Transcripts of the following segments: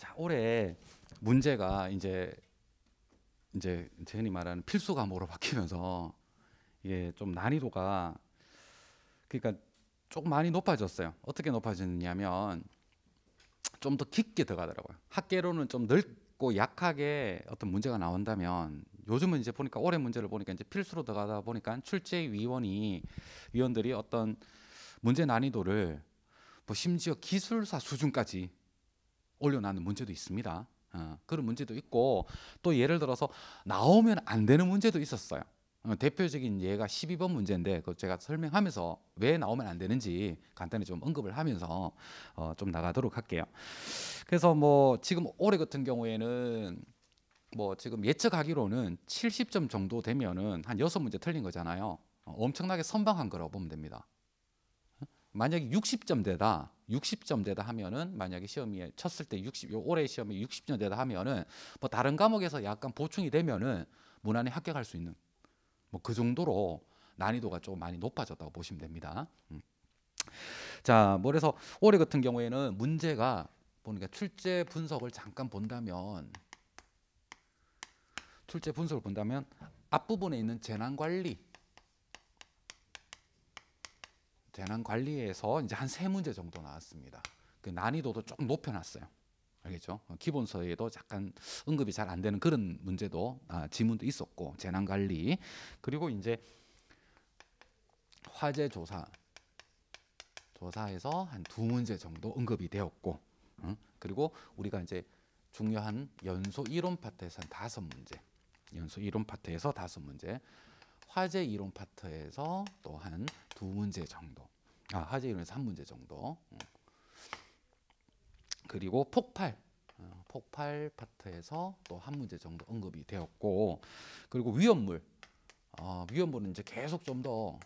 자 올해 문제가 이제 이제 제니 말하는 필수 과목으로 바뀌면서 이게 좀 난이도가 그러니까 조금 많이 높아졌어요. 어떻게 높아졌냐면 좀 더 깊게 들어가더라고요. 학계로는 좀 넓고 약하게 어떤 문제가 나온다면 요즘은 이제 보니까 올해 문제를 보니까 이제 필수로 들어가다 보니까 출제위원이 위원들이 어떤 문제 난이도를 뭐 심지어 기술사 수준까지 올려놓는 문제도 있습니다. 어, 그런 문제도 있고 또 예를 들어서 나오면 안 되는 문제도 있었어요. 어, 대표적인 예가 12번 문제인데 그 제가 설명하면서 왜 나오면 안 되는지 간단히 좀 언급을 하면서 어, 좀 나가도록 할게요. 그래서 뭐 지금 올해 같은 경우에는 뭐 지금 예측하기로는 70점 정도 되면은 한여 문제 틀린 거잖아요. 어, 엄청나게 선방한 거라고 보면 됩니다. 만약에 60점대다. 60점대다 하면은 만약에 시험에 쳤을 때 60, 올해 시험에 60점대다 하면은 뭐 다른 과목에서 약간 보충이 되면은 무난히 합격할 수 있는 뭐 그 정도로 난이도가 좀 많이 높아졌다고 보시면 됩니다. 음. 자, 뭐 그래서 올해 같은 경우에는 문제가 보니까 뭐 그러니까 출제 분석을 잠깐 본다면 출제 분석을 본다면 앞부분에 있는 재난 관리 재난 관리에서 이제 한 세 문제 정도 나왔습니다. 그 난이도도 조금 높여놨어요. 알겠죠? 기본서에도 약간 언급이 잘 안 되는 그런 문제도 아, 지문도 있었고 재난 관리 그리고 이제 화재 조사 조사에서 한 두 문제 정도 언급이 되었고 응? 그리고 우리가 이제 중요한 연소 이론 파트에서 한 다섯 문제 연소 이론 파트에서 다섯 문제 화재 이론 파트에서 또한 두 문제 정도. 아, 화제 이론에서 한 문제 정도. 음. 그리고 폭발. 어, 폭발 파트에서 또 한 문제 정도 언급이 되었고 그리고 위험물 어, 위험물은 이제 계속 좀 더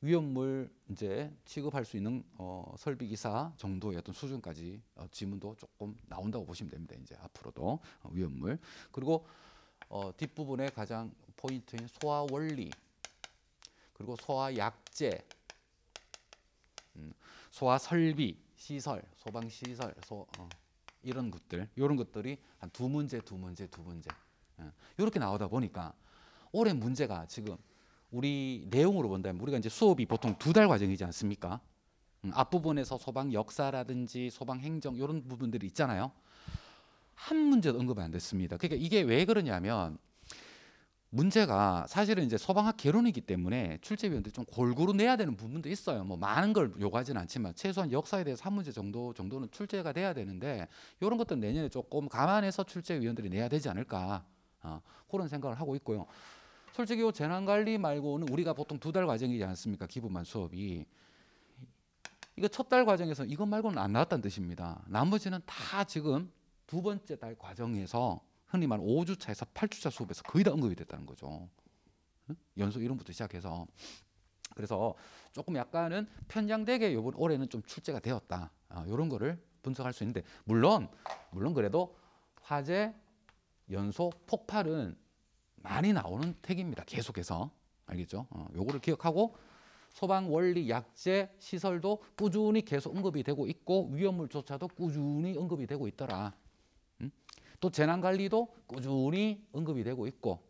위험물 이제 취급할 수 있는 어, 설비 기사 정도의 어떤 수준까지 어, 지문도 조금 나온다고 보시면 됩니다. 이제 앞으로도 어, 위험물 그리고 어, 뒷부분에 가장 포인트인 소화 원리 그리고 소화 약제 음, 소화 설비, 시설, 소방 시설, 소 어, 이런 것들, 이런 것들이 한 두 문제, 두 문제, 두 문제 이렇게 예, 나오다 보니까 올해 문제가 지금 우리 내용으로 본다면 우리가 이제 수업이 보통 두 달 과정이지 않습니까? 음, 앞부분에서 소방 역사라든지 소방 행정 이런 부분들이 있잖아요. 한 문제도 언급이 안 됐습니다. 그러니까 이게 왜 그러냐면 문제가 사실은 이제 소방학 개론이기 때문에 출제위원들이 좀 골고루 내야 되는 부분도 있어요. 뭐 많은 걸요구하지 않지만 최소한 역사에 대해서 한 문제 정도 정도는 출제가 돼야 되는데 이런 것도 내년에 조금 감안해서 출제위원들이 내야 되지 않을까 어, 그런 생각을 하고 있고요. 솔직히 재난관리 말고는 우리가 보통 두 달 과정이지 않습니까? 기부만 수업이 이거 첫 달 과정에서 이것 말고는 안 나왔다는 뜻입니다. 나머지는 다 지금 두 번째 달 과정에서 흔히 말하는 5주차에서 8주차 수업에서 거의 다 언급이 됐다는 거죠. 연소 이론부터 시작해서 그래서 조금 약간은 편향되게 이번 올해는 좀 출제가 되었다. 이런 어, 거를 분석할 수 있는데 물론 물론 그래도 화재 연소 폭발은 많이 나오는 택입니다. 계속해서 알겠죠? 어, 요거를 기억하고 소방 원리 약재 시설도 꾸준히 계속 언급이 되고 있고 위험물조차도 꾸준히 언급이 되고 있더라. 또 재난관리도 꾸준히 언급이 되고 있고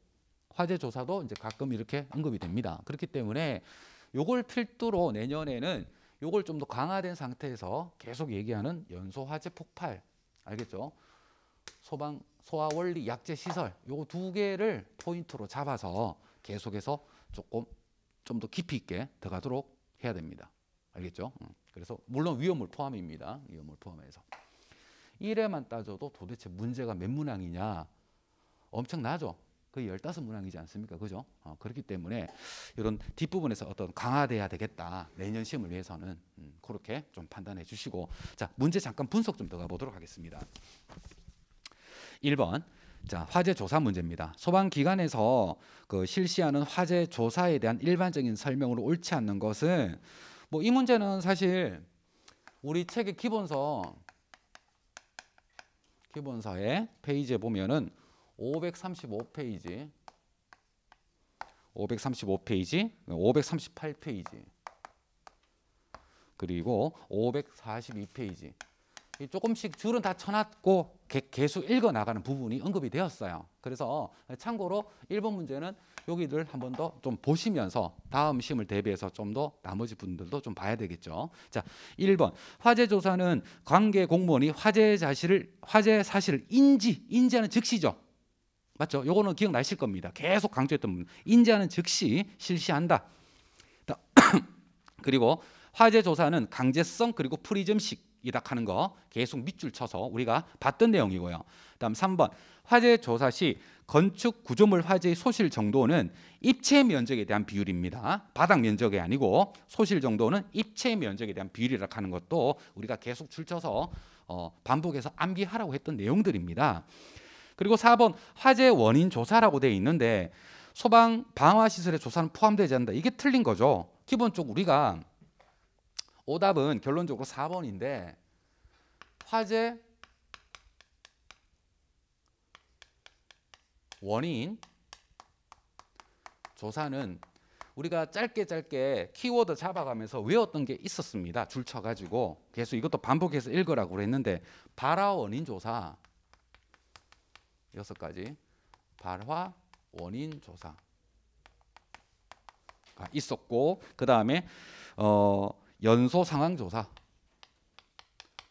화재 조사도 이제 가끔 이렇게 언급이 됩니다. 그렇기 때문에 요걸 필두로 내년에는 요걸 좀 더 강화된 상태에서 계속 얘기하는 연소 화재 폭발 알겠죠? 소방 소화 원리 약재 시설 요거 두 개를 포인트로 잡아서 계속해서 조금 좀 더 깊이 있게 들어가도록 해야 됩니다. 알겠죠? 음, 그래서 물론 위험을 포함입니다. 위험을 포함해서. 1회만 따져도 도대체 문제가 몇 문항이냐 엄청나죠. 거의 15문항이지 않습니까? 그죠? 어, 그렇기 때문에 이런 뒷부분에서 어떤 강화돼야 되겠다. 내년 시험을 위해서는 음, 그렇게 좀 판단해 주시고 자 문제 잠깐 분석 좀 들어가 보도록 하겠습니다. 1번 자, 화재 조사 문제입니다. 소방 기관에서 그 실시하는 화재 조사에 대한 일반적인 설명으로 옳지 않는 것은 뭐이 문제는 사실 우리 책의 기본서 기본사의 페이지에 보면은 535페이지 535페이지 538페이지 그리고 542페이지 조금씩 줄은 다 쳐놨고 개, 개수 읽어나가는 부분이 언급이 되었어요. 그래서 참고로 1번 문제는 여기를 한번 더 좀 보시면서 다음 시험을 대비해서 좀 더 나머지 분들도 좀 봐야 되겠죠. 자, 1번 화재 조사는 관계 공무원이 화재 사실을 화재 사실을 인지 인지하는 즉시죠. 맞죠? 요거는 기억나실 겁니다. 계속 강조했던 부분. 인지하는 즉시 실시한다. 그리고 화재 조사는 강제성 그리고 프리즘식 이닥하는 거 계속 밑줄 쳐서 우리가 봤던 내용이고요. 그다음 3번 화재 조사 시 건축 구조물 화재의 소실 정도는 입체 면적에 대한 비율입니다. 바닥 면적이 아니고 소실 정도는 입체 면적에 대한 비율이라고 하는 것도 우리가 계속 줄쳐서 어, 반복해서 암기하라고 했던 내용들입니다. 그리고 4번 화재 원인 조사라고 되어 있는데 소방 방화 시설의 조사는 포함되지 않는다. 이게 틀린 거죠. 기본적으로 우리가 오답은 결론적으로 4번인데 화재 원인 조사는 우리가 짧게 짧게 키워드 잡아가면서 외웠던 게 있었습니다. 줄 쳐가지고 계속 이것도 반복해서 읽으라고 그랬는데 발화 원인 조사 여섯 가지 발화 원인 조사가 있었고 그 다음에 어 연소 상황 조사.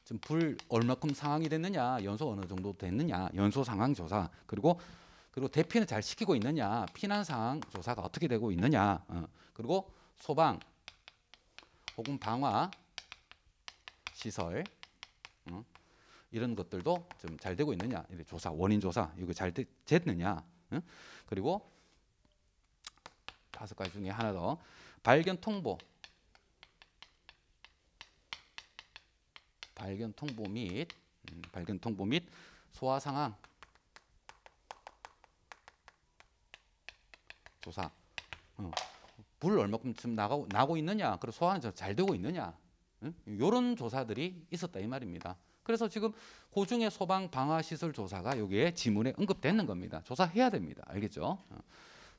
지금 불 얼마큼 상황이 됐느냐, 연소 어느 정도 됐느냐, 연소 상황 조사. 그리고 그리고 대피는 잘 시키고 있느냐, 피난 상황 조사가 어떻게 되고 있느냐. 어. 그리고 소방 혹은 방화 시설 어. 이런 것들도 좀 잘 되고 있느냐, 조사 원인 조사 이거 잘 되, 됐느냐. 어. 그리고 다섯 가지 중에 하나 더 발견 통보 발견 통보 및 음, 발견 통보 및 소화 상황 조사. 어. 불 얼마큼쯤 나고, 나고 있느냐, 그리고 소화는 잘 되고 있느냐, 이런 조사들이 있었다 이 말입니다. 그래서 지금 고중의 소방 방화 시설 조사가 여기에 지문에 언급되는 겁니다. 조사해야 됩니다. 알겠죠? 어.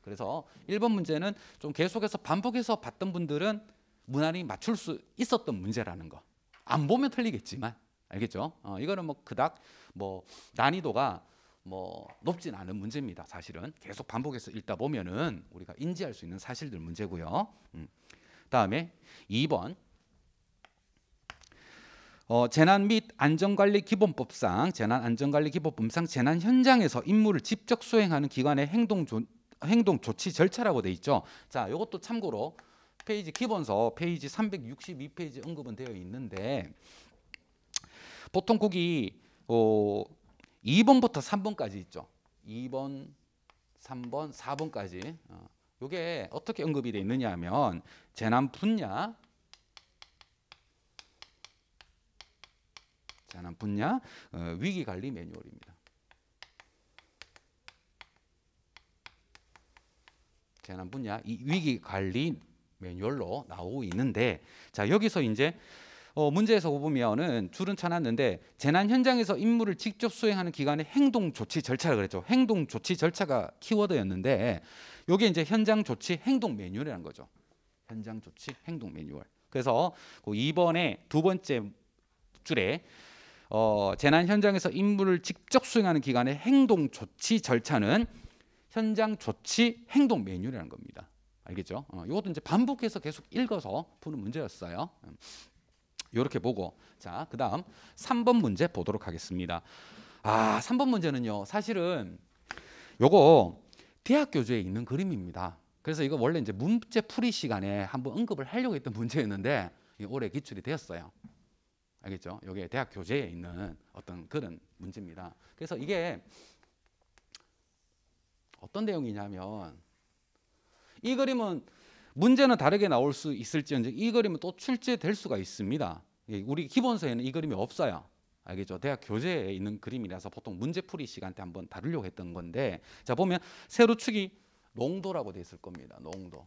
그래서 일번 문제는 좀 계속해서 반복해서 봤던 분들은 무난히 맞출 수 있었던 문제라는 거. 안 보면 틀리겠지만 알겠죠? 어, 이거는 뭐 그닥 뭐 난이도가 뭐 높진 않은 문제입니다. 사실은 계속 반복해서 읽다 보면은 우리가 인지할 수 있는 사실들 문제고요. 음. 다음에 2번 어, 재난 및 안전관리 기본법상 재난 안전관리 기본법상 재난 현장에서 임무를 직접 수행하는 기관의 행동 조, 행동 조치 절차라고 돼 있죠. 자, 이것도 참고로 페이지 기본서 페이지 362페이지 언급은 되어 있는데 보통 거기 어 2번부터 3번까지 있죠. 2번, 3번, 4번까지 이게 어, 어떻게 언급이 되어 있느냐 하면 재난 분야 재난 분야 어, 위기관리 매뉴얼입니다. 재난 분야 위기관리 매뉴얼로 나오고 있는데 자 여기서 이제 어, 문제에서 보면은 줄은 쳐놨는데 재난 현장에서 임무를 직접 수행하는 기관의 행동 조치 절차를 그랬죠. 행동 조치 절차가 키워드였는데 요게 이제 현장 조치 행동 매뉴얼이라는 거죠. 현장 조치 행동 매뉴얼. 그래서 그 2번에 두 번째 줄에 어, 재난 현장에서 임무를 직접 수행하는 기관의 행동 조치 절차는 현장 조치 행동 매뉴얼이라는 겁니다. 알겠죠? 어, 이것도 이제 반복해서 계속 읽어서 푸는 문제였어요. 이렇게 음. 보고 자 그다음 3번 문제 보도록 하겠습니다. 아 3번 문제는요 사실은 요거 대학 교재에 있는 그림입니다. 그래서 이거 원래 이제 문제 풀이 시간에 한번 언급을 하려고 했던 문제였는데 올해 기출이 되었어요. 알겠죠? 이게 대학 교재에 있는 어떤 그런 문제입니다. 그래서 이게 어떤 내용이냐면 이 그림은 문제는 다르게 나올 수 있을지언정 이 그림은 또 출제될 수가 있습니다. 예, 우리 기본서에는 이 그림이 없어요. 알겠죠? 대학 교재에 있는 그림이라서 보통 문제풀이 시간 때 한번 다루려고 했던 건데 자 보면 세로축이 농도라고 돼 있을 겁니다. 농도.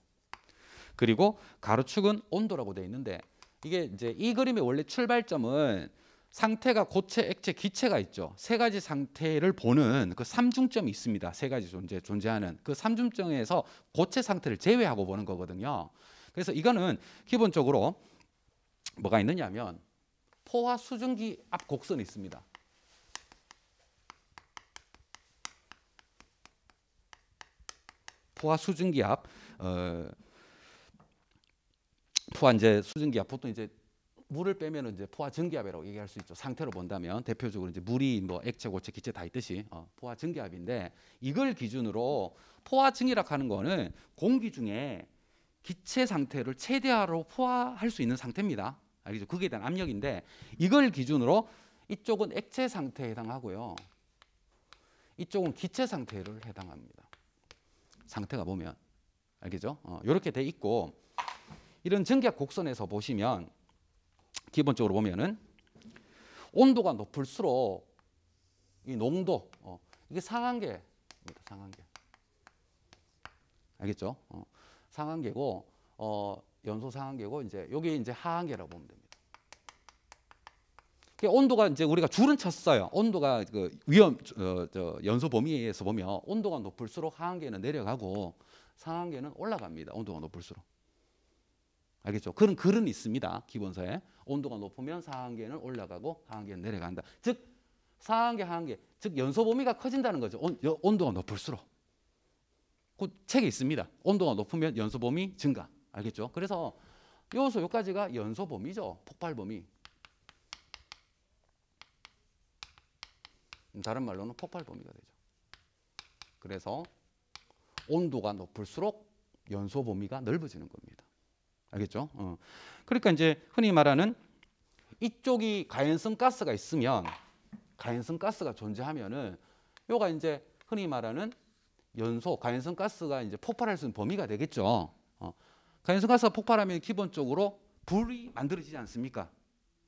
그리고 가로축은 온도라고 돼 있는데 이게 이제 이 그림의 원래 출발점은 상태가 고체, 액체, 기체가 있죠. 세 가지 상태를 보는 그 삼중점이 있습니다. 세 가지 존재 존재하는 그 삼중점에서 고체 상태를 제외하고 보는 거거든요. 그래서 이거는 기본적으로 뭐가 있느냐면 포화 수증기 앞 곡선이 있습니다. 포화 수증기 앞 어, 포화 이제 수증기 앞 보통 이제 물을 빼면 이제 포화 증기압이라고 얘기할 수 있죠. 상태로 본다면 대표적으로 이제 물이 뭐 액체, 고체, 기체 다 있듯이 어, 포화 전기압인데 이걸 기준으로 포화층이라 하는 거는 공기 중에 기체 상태를 최대화로 포화할 수 있는 상태입니다. 알겠죠? 그게 대한 압력인데 이걸 기준으로 이쪽은 액체 상태에 해당하고요. 이쪽은 기체 상태를 해당합니다. 상태가 보면 알겠죠? 이렇게 어, 돼 있고 이런 전기압 곡선에서 보시면 기본적으로 보면은 온도가 높을수록 이 농도 어, 이게 상한계입니다. 상한계 알겠죠? 어, 상한계고 어, 연소 상한계고 이제 여기 이제 하한계라고 보면 됩니다. 그러니까 온도가 이제 우리가 줄은 쳤어요. 온도가 그 위험 어, 저 연소 범위에서 보면 온도가 높을수록 하한계는 내려가고 상한계는 올라갑니다. 온도가 높을수록. 알겠죠? 그런 글은 있습니다. 기본서에. 온도가 높으면 상한계는 올라가고 하한계는 내려간다. 즉 상한계 하한계 즉 연소 범위가 커진다는 거죠. 온, 여, 온도가 높을수록. 그 책에 있습니다. 온도가 높으면 연소 범위 증가. 알겠죠? 그래서 요소 요까지가 연소 범위죠. 폭발 범위. 다른 말로는 폭발 범위가 되죠. 그래서 온도가 높을수록 연소 범위가 넓어지는 겁니다. 알겠죠? 어. 그러니까 이제 흔히 말하는 이쪽이 가연성 가스가 있으면 가연성 가스가 존재하면은 요가 이제 흔히 말하는 연소 가연성 가스가 이제 폭발할 수 있는 범위가 되겠죠. 어. 가연성 가스가 폭발하면 기본적으로 불이 만들어지지 않습니까?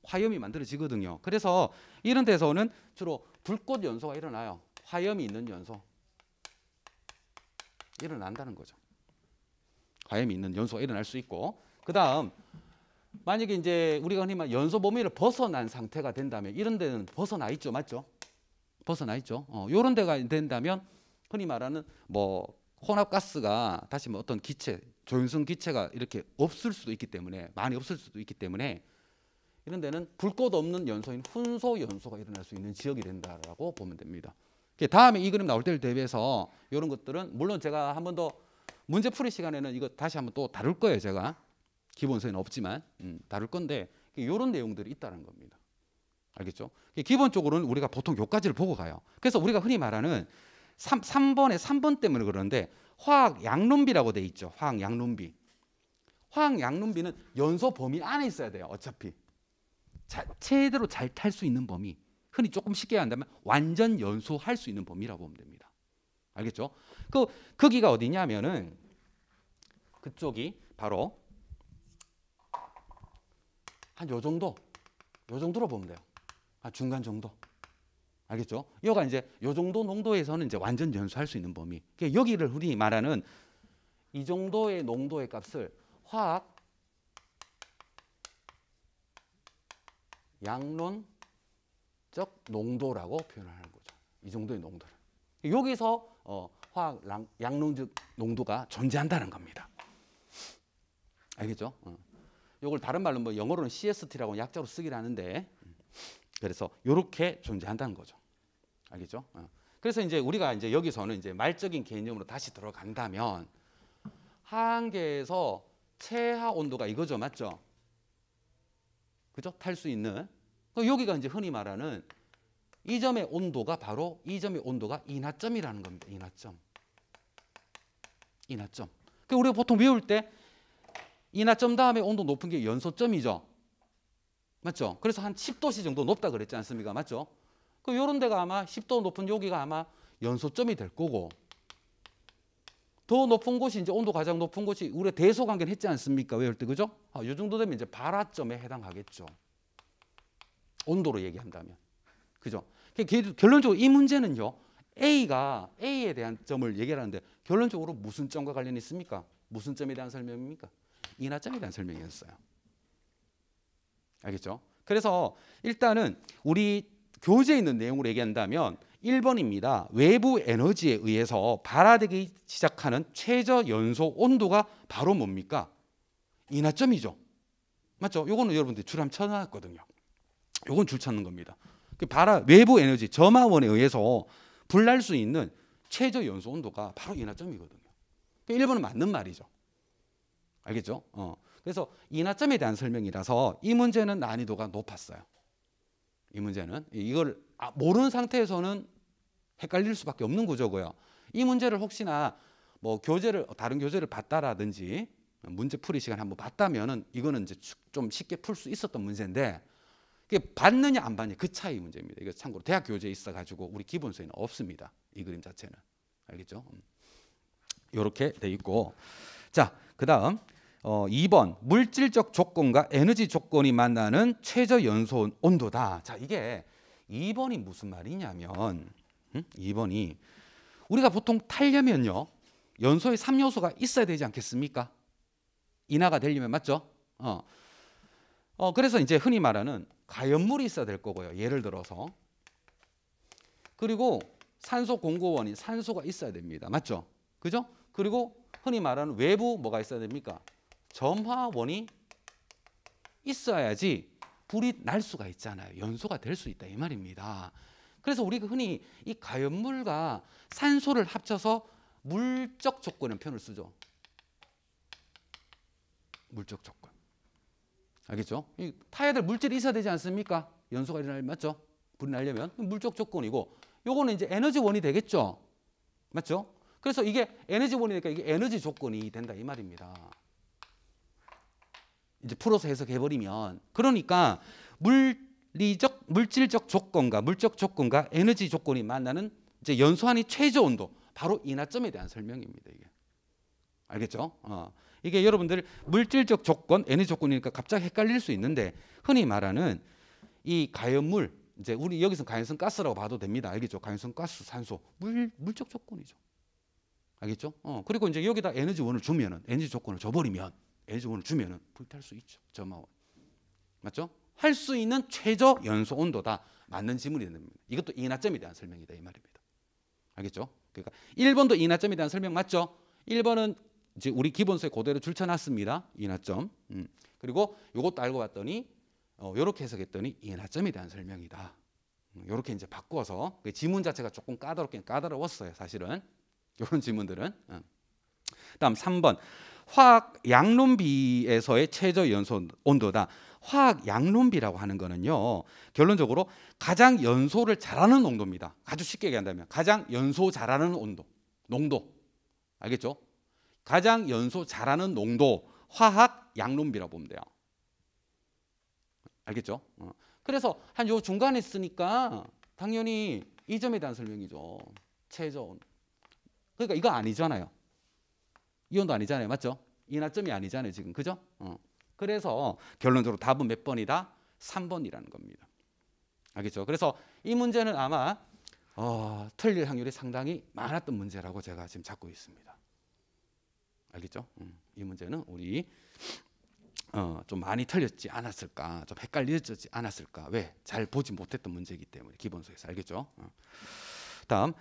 화염이 만들어지거든요. 그래서 이런 데서는 주로 불꽃 연소가 일어나요. 화염이 있는 연소 일어난다는 거죠. 화염이 있는 연소가 일어날 수 있고 그 다음 만약에 이제 우리가 흔히 연소 범위를 벗어난 상태가 된다면 이런 데는 벗어나 있죠. 맞죠? 벗어나 있죠. 어, 요런 데가 된다면 흔히 말하는 뭐 혼합가스가 다시 뭐 어떤 기체, 조윤성 기체가 이렇게 없을 수도 있기 때문에 많이 없을 수도 있기 때문에 이런 데는 불꽃 없는 연소인 훈소 연소가 일어날 수 있는 지역이 된다라고 보면 됩니다. 다음에 이 그림 나올 때를 대비해서 이런 것들은 물론 제가 한 번 더 문제 풀이 시간에는 이거 다시 한 번 또 다룰 거예요, 제가. 기본서에는 없지만 음, 다룰 건데 이런 내용들이 있다는 겁니다. 알겠죠? 기본적으로는 우리가 보통 요까지를 보고 가요. 그래서 우리가 흔히 말하는 3, 3번에 3번 때문에 그러는데 화학 양론비라고 돼 있죠. 화학 양론비. 화학 양론비는 연소 범위 안에 있어야 돼요. 어차피. 자, 제대로 잘 탈 수 있는 범위. 흔히 조금 쉽게 한다면 완전 연소할 수 있는 범위라고 보면 됩니다. 알겠죠? 그 거기가 어디냐면은 그쪽이 바로 한요 정도, 요 정도로 보면 돼요. 한 중간 정도. 알겠죠? 여가 이제 요 정도 농도에서는 이제 완전 연소할 수 있는 범위. 그러니까 여기를 우리 말하는 이 정도의 농도의 값을 화학 양론적 농도라고 표현하는 거죠. 이 정도의 농도를. 여기서 어, 화학 양론적 농도가 존재한다는 겁니다. 알겠죠? 어. 이걸 다른 말로 뭐 영어로는 CST라고 약자로 쓰긴 하는데 그래서 이렇게 존재한다는 거죠. 알겠죠? 어. 그래서 이제 우리가 이제 여기서는 이제 말적인 개념으로 다시 들어간다면 한계에서 최하 온도가 이거죠, 맞죠? 그죠? 탈 수 있는. 여기가 이제 흔히 말하는 이 점의 온도가 바로 이 점의 온도가 인하점이라는 겁니다. 인하점. 인하점. 그 우리가 보통 외울 때 이하점 다음에 온도 높은 게 연소점이죠. 맞죠? 그래서 한 10도씨 정도 높다 그랬지 않습니까? 맞죠? 그 요런 데가 아마 10도 높은 여기가 아마 연소점이 될 거고 더 높은 곳이 이제 온도 가장 높은 곳이 우리 대소 관계를 했지 않습니까? 외울 때 그죠? 아, 요 정도 되면 이제 발화점에 해당하겠죠. 온도로 얘기한다면. 그죠? 그러니까 결론적으로 이 문제는요. A가 A에 대한 점을 얘기하는데 결론적으로 무슨 점과 관련이 있습니까? 무슨 점에 대한 설명입니까? 이나점리라는 설명이었어요. 알겠죠? 그래서 일단은 우리 교재에 있는 내용으로 얘기한다면 1번입니다. 외부 에너지에 의해서 발화되기 시작하는 최저 연소 온도가 바로 뭡니까? 인하점이죠. 맞죠? 요거는 여러분들 줄함 쳐놨거든요. 요건 줄 찾는 겁니다. 그 발화 외부 에너지 점화원에 의해서 불날 수 있는 최저 연소 온도가 바로 인하점이거든요. 1번은 그러니까 맞는 말이죠. 알겠죠? 어. 그래서 인하점에 대한 설명이라서 이 문제는 난이도가 높았어요. 이 문제는 이걸 아, 모르는 상태에서는 헷갈릴 수밖에 없는 구조고요. 이 문제를 혹시나 뭐 교재를 다른 교재를 봤다라든지 문제 풀이 시간 한번 봤다면은 이거는 이제 좀 쉽게 풀 수 있었던 문제인데 이게 봤느냐 안 봤냐 그 차이 문제입니다. 이거 참고로 대학 교재에 있어 가지고 우리 기본서에는 없습니다. 이 그림 자체는 알겠죠? 이렇게 음. 돼 있고 자그 다음 어, 2번 물질적 조건과 에너지 조건이 만나는 최저 연소 온도다. 자 이게 2번이 무슨 말이냐면 음? 2번이 우리가 보통 타려면요 연소의 3요소가 있어야 되지 않겠습니까? 인하가 되려면 맞죠? 어. 어 그래서 이제 흔히 말하는 가연물이 있어야 될 거고요. 예를 들어서 그리고 산소 공고원이 산소가 있어야 됩니다. 맞죠? 그죠? 그리고 흔히 말하는 외부 뭐가 있어야 됩니까? 점화원이 있어야지 불이 날 수가 있잖아요. 연소가 될 수 있다 이 말입니다. 그래서 우리가 그 흔히 이 가연물과 산소를 합쳐서 물적 조건의 표현을 쓰죠. 물적 조건. 알겠죠? 이 타야 될 물질이 있어야 되지 않습니까? 연소가 일어나면 맞죠? 불이 나려면 물적 조건이고 요거는 이제 에너지원이 되겠죠. 맞죠? 그래서 이게 에너지원이니까 이게 에너지 조건이 된다 이 말입니다. 이제 풀어서 해석해버리면 그러니까 물리적 물질적 조건과 물적 조건과 에너지 조건이 만나는 이제 연소한이 최저 온도 바로 인하점에 대한 설명입니다 이게 알겠죠? 어. 이게 여러분들 물질적 조건 에너지 조건이니까 갑자기 헷갈릴 수 있는데 흔히 말하는 이 가연물 이제 우리 여기서 가연성 가스라고 봐도 됩니다 알겠죠? 가연성 가스 산소 물 물적 조건이죠. 알겠죠? 어, 그리고 이제 여기다 에너지원을 주면은 에너지 조건을 줘버리면 에너지원을 주면은 불탈 수 있죠. 점화원 맞죠? 할 수 있는 최저 연소 온도다 맞는 지문이 됩니다. 이것도 이나점에 대한 설명이다 이 말입니다. 알겠죠? 그러니까 1번도 이나점에 대한 설명 맞죠? 1번은 이제 우리 기본서에 그대로 줄쳐놨습니다. 이나점. 음. 그리고 이것도 알고 봤더니 어, 이렇게 해석했더니 이나점에 대한 설명이다. 이렇게 음, 이제 바꾸어서 그 지문 자체가 조금 까다롭긴 까다로웠어요 사실은 이런 질문들은. 어. 다음 3번. 화학 양론비에서의 최저 연소 온도다. 화학 양론비라고 하는 거는요. 결론적으로 가장 연소를 잘하는 온도입니다. 아주 쉽게 얘기한다면 가장 연소 잘하는 온도. 농도. 알겠죠? 가장 연소 잘하는 농도 화학 양론비라고 보면 돼요. 알겠죠? 어. 그래서 한 요 중간에 쓰니까 당연히 이 점에 대한 설명이죠. 최저 온도. 그러니까 이거 아니잖아요. 이혼도 아니잖아요. 맞죠? 이나점이 아니잖아요. 지금. 그죠? 어. 그래서 결론적으로 답은 몇 번이다? 3번이라는 겁니다. 알겠죠? 그래서 이 문제는 아마 어, 틀릴 확률이 상당히 많았던 문제라고 제가 지금 잡고 있습니다. 알겠죠? 음, 이 문제는 우리 어, 좀 많이 틀렸지 않았을까, 좀 헷갈렸지 않았을까. 왜? 잘 보지 못했던 문제이기 때문에 기본서에서 알겠죠? 어. 다음,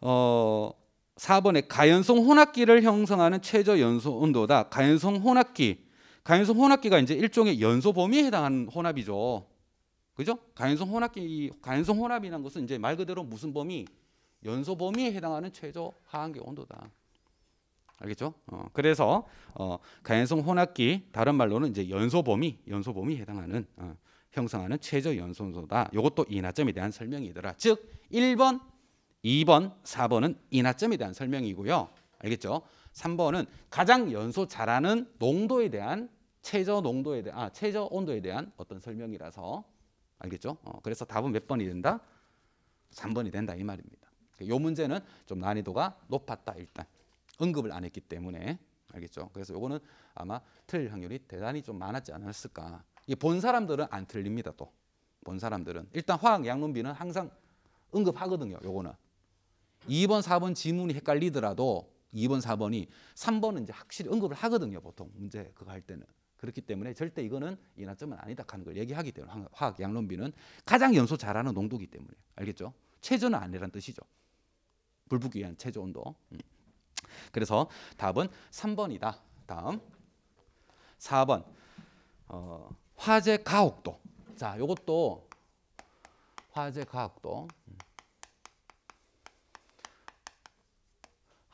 어, 4번에 가연성 혼합기를 형성하는 최저 연소 온도다. 가연성 혼합기. 가연성 혼합기가 이제 일종의 연소 범위에 해당하는 혼합이죠. 그죠? 가연성 혼합기 가연성 혼합이라는 것은 이제 말 그대로 무슨 범위? 연소 범위에 해당하는 최저 하한기 온도다. 알겠죠? 어, 그래서 어, 가연성 혼합기 다른 말로는 이제 연소 범위, 연소 범위에 해당하는 어, 형성하는 최저 연소 온도다. 이것도 이 나점에 대한 설명이더라. 즉 1번 2번, 4번은 인하점에 대한 설명이고요. 알겠죠? 3번은 가장 연소 잘하는 농도에 대한 최저 농도에 대한 아, 최저 온도에 대한 어떤 설명이라서 알겠죠? 어, 그래서 답은 몇 번이 된다? 3번이 된다 이 말입니다. 요 문제는 좀 난이도가 높았다 일단 언급을 안 했기 때문에 알겠죠? 그래서 요거는 아마 틀릴 확률이 대단히 좀 많았지 않았을까? 이본 사람들은 안 틀립니다 또. 본 사람들은 일단 화학 양론비는 항상 응급하거든요 요거는 2번, 4번 지문이 헷갈리더라도 2번, 4번이 3번은 이제 확실히 언급을 하거든요. 보통 문제 그거 할 때는. 그렇기 때문에 절대 이거는 이나점은 아니다 하는 걸 얘기하기 때문에 화학 양론비는 가장 연소 잘하는 농도기 때문에 알겠죠? 최저는 아니란 뜻이죠. 불붙기 위한 최저 온도. 음. 그래서 답은 3번이다. 다음 4번 어, 화재 가옥도. 자, 요것도 화재 가옥도. 음.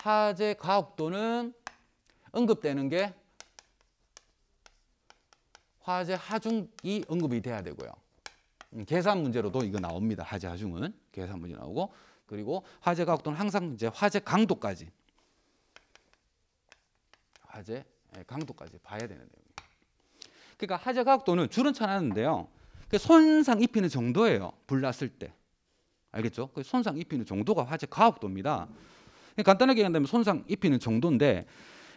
화재 가혹도는 언급되는 게 화재 하중이 언급이 돼야 되고요. 음, 계산 문제로도 이거 나옵니다. 화재 하중은 계산 문제 나오고 그리고 화재 가혹도는 항상 이제 화재 강도까지 화재 예, 강도까지 봐야 되는 내용입니다. 그러니까 화재 가혹도는 줄은 쳐놨는데요. 그 손상 입히는 정도예요. 불났을 때. 알겠죠? 그 손상 입히는 정도가 화재 가혹도입니다. 그러니까 간단하게 얘기한다면 손상 입히는 정도인데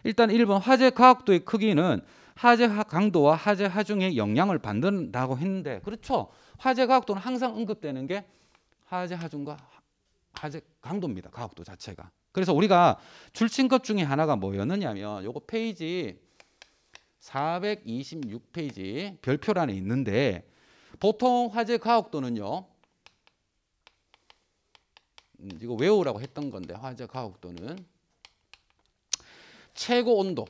일단 1번 화재 가학도의 크기는 화재 강도와 화재 하중의 영향을 받는다고 했는데 그렇죠. 화재 가학도는 항상 언급되는 게 화재 하중과 화재 강도입니다. 가학도 자체가. 그래서 우리가 줄친 것 중에 하나가 뭐였느냐면 요거 페이지 426페이지 별표란에 있는데 보통 화재 가학도는요. 음, 이거 외우라고 했던 건데 화학 가옥도는 최고 온도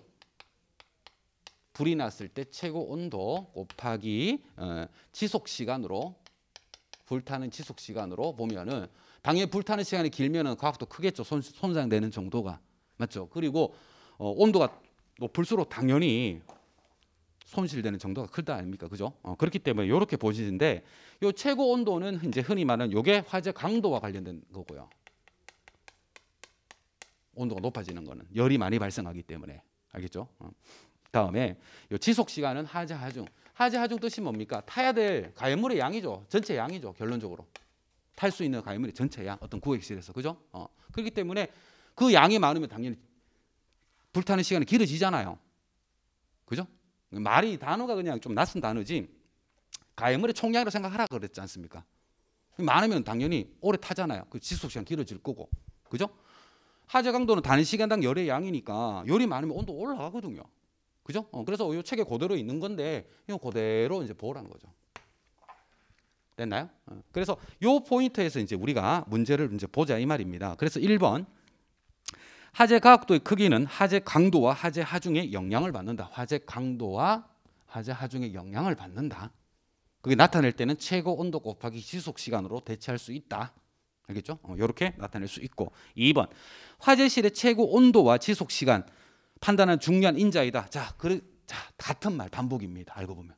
불이 났을 때 최고 온도 곱하기 어, 지속 시간으로 불타는 지속 시간으로 보면은 당연히 불타는 시간이 길면은 과학도 크겠죠 손, 손상되는 정도가 맞죠 그리고 어, 온도가 높을수록 당연히 손실되는 정도가 크다 아닙니까? 그죠? 어, 그렇기 때문에 이렇게 보시는데 요 최고 온도는 이제 흔히 말하는 요게 화재 강도와 관련된 거고요. 온도가 높아지는 거는 열이 많이 발생하기 때문에 알겠죠? 어. 다음에 요 지속 시간은 하재 하중. 하재 하중 뜻이 뭡니까? 타야 될 가열물의 양이죠. 전체 양이죠. 결론적으로. 탈 수 있는 가열물의 전체 양 어떤 구획실에서 그죠? 어. 그렇기 때문에 그 양이 많으면 당연히 불타는 시간이 길어지잖아요. 그죠? 말이 단어가 그냥 좀 낯선 단어지 가해물의 총량이라고 생각하라 그랬지 않습니까? 많으면 당연히 오래 타잖아요. 그 지속 시간 길어질 거고. 그죠? 하재 강도는 단 시간당 열의 양이니까 열이 많으면 온도 올라가거든요. 그죠? 어, 그래서 이 책에 그대로 있는 건데 이거 그대로 이제 보라는 거죠. 됐나요? 어, 그래서 요 포인트에서 이제 우리가 문제를 이제 보자 이 말입니다. 그래서 1번 화재 가학도의 크기는 화재 강도와 화재 하중의 영향을 받는다. 화재 강도와 화재 하중의 영향을 받는다. 그게 나타낼 때는 최고 온도 곱하기 지속 시간으로 대체할 수 있다. 알겠죠? 이렇게 어, 나타낼 수 있고 2번 화재실의 최고 온도와 지속 시간 판단하 중요한 인자이다. 자, 그, 자 같은 말 반복입니다. 알고 보면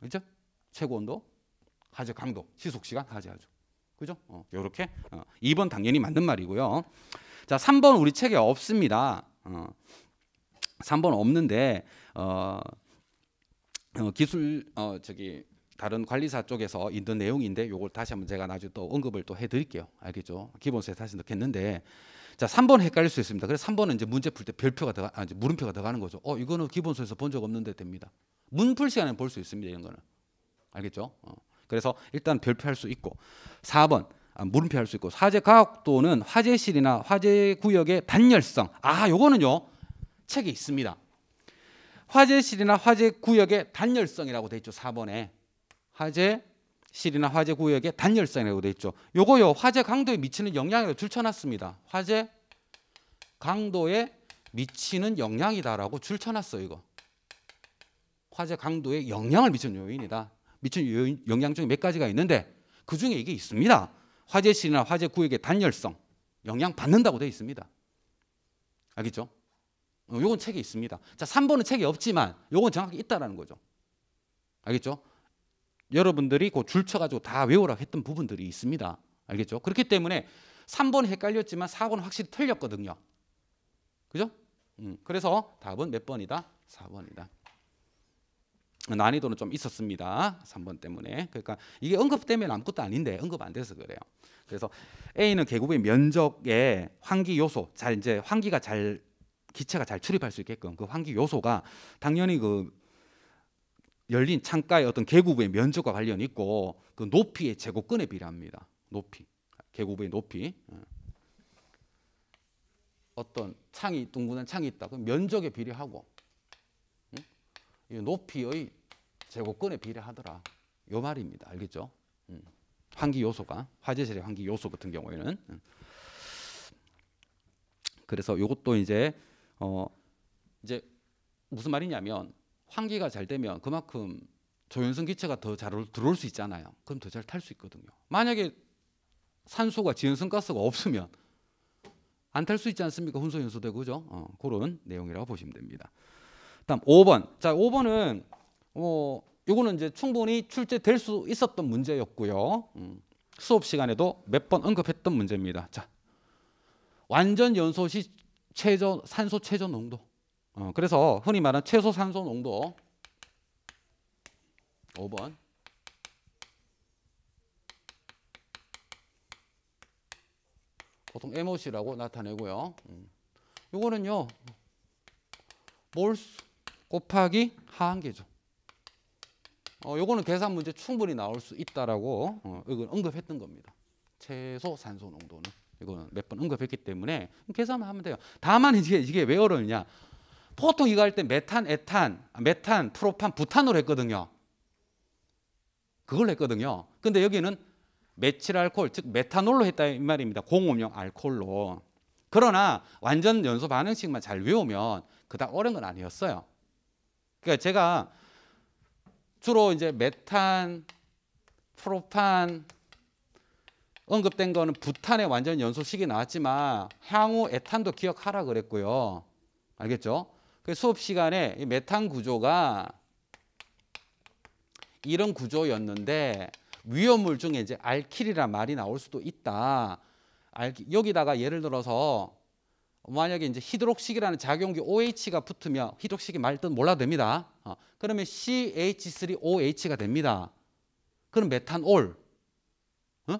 그죠? 최고 온도, 화재 강도, 지속 시간, 화재 하중. 그죠? 어, 요렇게 어, 2번 당연히 맞는 말이고요. 자, 3번 우리 책에 없습니다. 어, 3번 없는데 어, 어 기술 어 저기 다른 관리사 쪽에서 있는 내용인데 요걸 다시 한번 제가 나중에 또 언급을 또 해드릴게요. 알겠죠? 기본서에 다시 넣겠는데 자 3번 헷갈릴 수 있습니다. 그래서 3번은 이제 문제 풀 때 별표가 들어가 아니 물음표가 들어가는 거죠. 어 이거는 기본서에서 본 적 없는데 됩니다. 문풀 시간에 볼 수 있습니다. 이런 거는 알겠죠? 어. 그래서 일단 별표할 수 있고 4번 아, 물음표 할 수 있고 화재 가옥도는 화재실이나 화재 구역의 단열성 아 요거는요 책에 있습니다 화재실이나 화재 구역의 단열성이라고 돼 있죠 4번에 화재실이나 화재 구역의 단열성이라고 돼 있죠 요거요 화재 강도에 미치는 영향이라 줄쳐놨습니다 화재 강도에 미치는 영향이다라고 줄쳐놨어 요 이거 화재 강도에 영향을 미치는 요인이다 미치는 요인, 영향 중에 몇 가지가 있는데 그 중에 이게 있습니다 화재실이나 화재구역의 단열성 영향 받는다고 되어 있습니다. 알겠죠? 어, 요건 책에 있습니다. 자, 3번은 책에 없지만 요건 정확히 있다라는 거죠. 알겠죠? 여러분들이 그 줄쳐 가지고 다 외우라고 했던 부분들이 있습니다. 알겠죠? 그렇기 때문에 3번 헷갈렸지만 4번 확실히 틀렸거든요. 그죠? 음, 그래서 답은 몇 번이다? 4번이다. 난이도는 좀 있었습니다. 3번 때문에. 그러니까 이게 언급되면 아무것도 아닌데 언급 안 돼서 그래요. 그래서 A는 계급의 면적에 환기 요소, 잘 이제 환기가 잘 기체가 잘 출입할 수 있게끔 그 환기 요소가 당연히 그 열린 창가의 어떤 계구부의 면적과 관련이 있고 그 높이의 제곱근에 비례합니다. 높이. 계구부의 높이. 예. 어떤 창이 둥근한 창이 있다. 그 면적에 비례하고 높이의 제곱근에 비례하더라. 요 말입니다. 알겠죠? 음. 환기 요소가 화재질의 환기 요소 같은 경우에는 음. 그래서 요것도 이제 어 이제 무슨 말이냐면 환기가 잘 되면 그만큼 조연성 기체가 더 잘 들어올 수 있잖아요. 그럼 더 잘 탈 수 있거든요. 만약에 산소가 지연성 가스가 없으면 안 탈 수 있지 않습니까? 혼소 연소되고 죠 어, 그런 내용이라고 보시면 됩니다. 그다음 5번. 자, 5번은 어 뭐 요거는 이제 충분히 출제될 수 있었던 문제였고요. 음, 수업 시간에도 몇 번 언급했던 문제입니다. 자, 완전 연소시 최저 산소 최저 농도. 어, 그래서 흔히 말하는 최소 산소 농도 5번. 보통 MOC라고 나타내고요. 음. 이거는요. 몰수 곱하기 하한계죠. 어, 요거는 계산 문제 충분히 나올 수 있다라고 어, 이건 언급했던 겁니다. 최소 산소 농도는 이거는 몇 번 언급했기 때문에 계산을 하면 돼요. 다만 이제 이게 왜 어렵냐? 보통 이거 할 때 메탄, 에탄, 아, 메탄, 프로판, 부탄으로 했거든요. 그걸 했거든요. 근데 여기는 메칠 알코올, 즉 메탄올로 했다 이 말입니다. 공업용 알코올로. 그러나 완전 연소 반응식만 잘 외우면 그닥 어려운 건 아니었어요. 그러니까 제가 주로 이제 메탄, 프로판 언급된 거는 부탄의 완전 연소식이 나왔지만 향후 에탄도 기억하라 그랬고요. 알겠죠? 그 수업 시간에 메탄 구조가 이런 구조였는데 위험물 중에 이제 알킬이란 말이 나올 수도 있다. 여기다가 예를 들어서 만약에 이제 히드록식이라는 작용기 OH가 붙으면 히드록식이 말든 몰라도 됩니다. 어, 그러면 CH3OH가 됩니다. 그럼 메탄올. 어?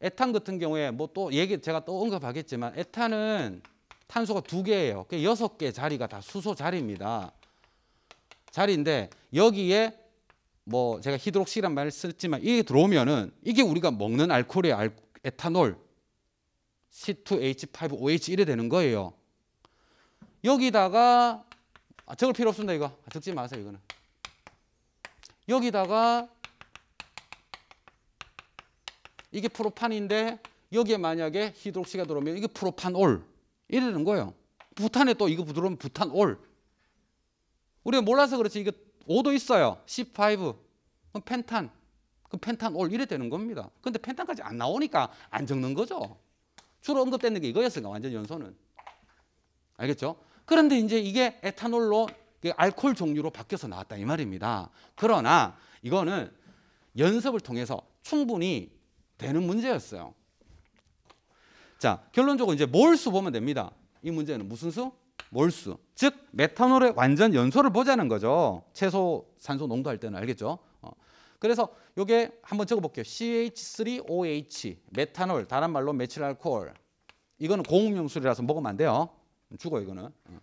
에탄 같은 경우에 뭐 또 얘기 제가 또 언급하겠지만 에탄은 탄소가 두 개예요. 그 여섯 개 자리가 다 수소 자리입니다. 자리인데 여기에 뭐 제가 히드록시란 말을 썼지만 이게 들어오면은 이게 우리가 먹는 알코올의 에탄올 C2H5OH1이 되는 거예요. 여기다가 아, 적을 필요 없습니다. 이거 아, 적지 마세요. 이거는 여기다가 이게 프로판인데 여기에 만약에 히드록시가 들어오면 이게 프로판올 이러는 거예요. 부탄에 또 이거 들어오면 부탄올 우리가 몰라서 그렇지 이거 5도 있어요. C5 그럼 펜탄 그럼 펜탄올 이래 되는 겁니다. 근데 펜탄까지 안 나오니까 안 적는 거죠. 주로 언급되는 게 이거였으니까 그러니까 완전 연소는. 알겠죠? 그런데 이제 이게 에탄올로 그 알코올 종류로 바뀌어서 나왔다 이 말입니다. 그러나 이거는 연습을 통해서 충분히 되는 문제였어요. 자, 결론적으로 이제 몰수 보면 됩니다. 이 문제는 무슨 수? 몰수. 즉 메탄올의 완전 연소를 보자는 거죠. 채소 산소 농도할 때는 알겠죠? 어. 그래서 요게 한번 적어볼게요. CH3OH, 메탄올, 다른 말로 메칠 알코올. 이거는 공음용수리라서 먹으면 안 돼요. 죽어 이거는. 어.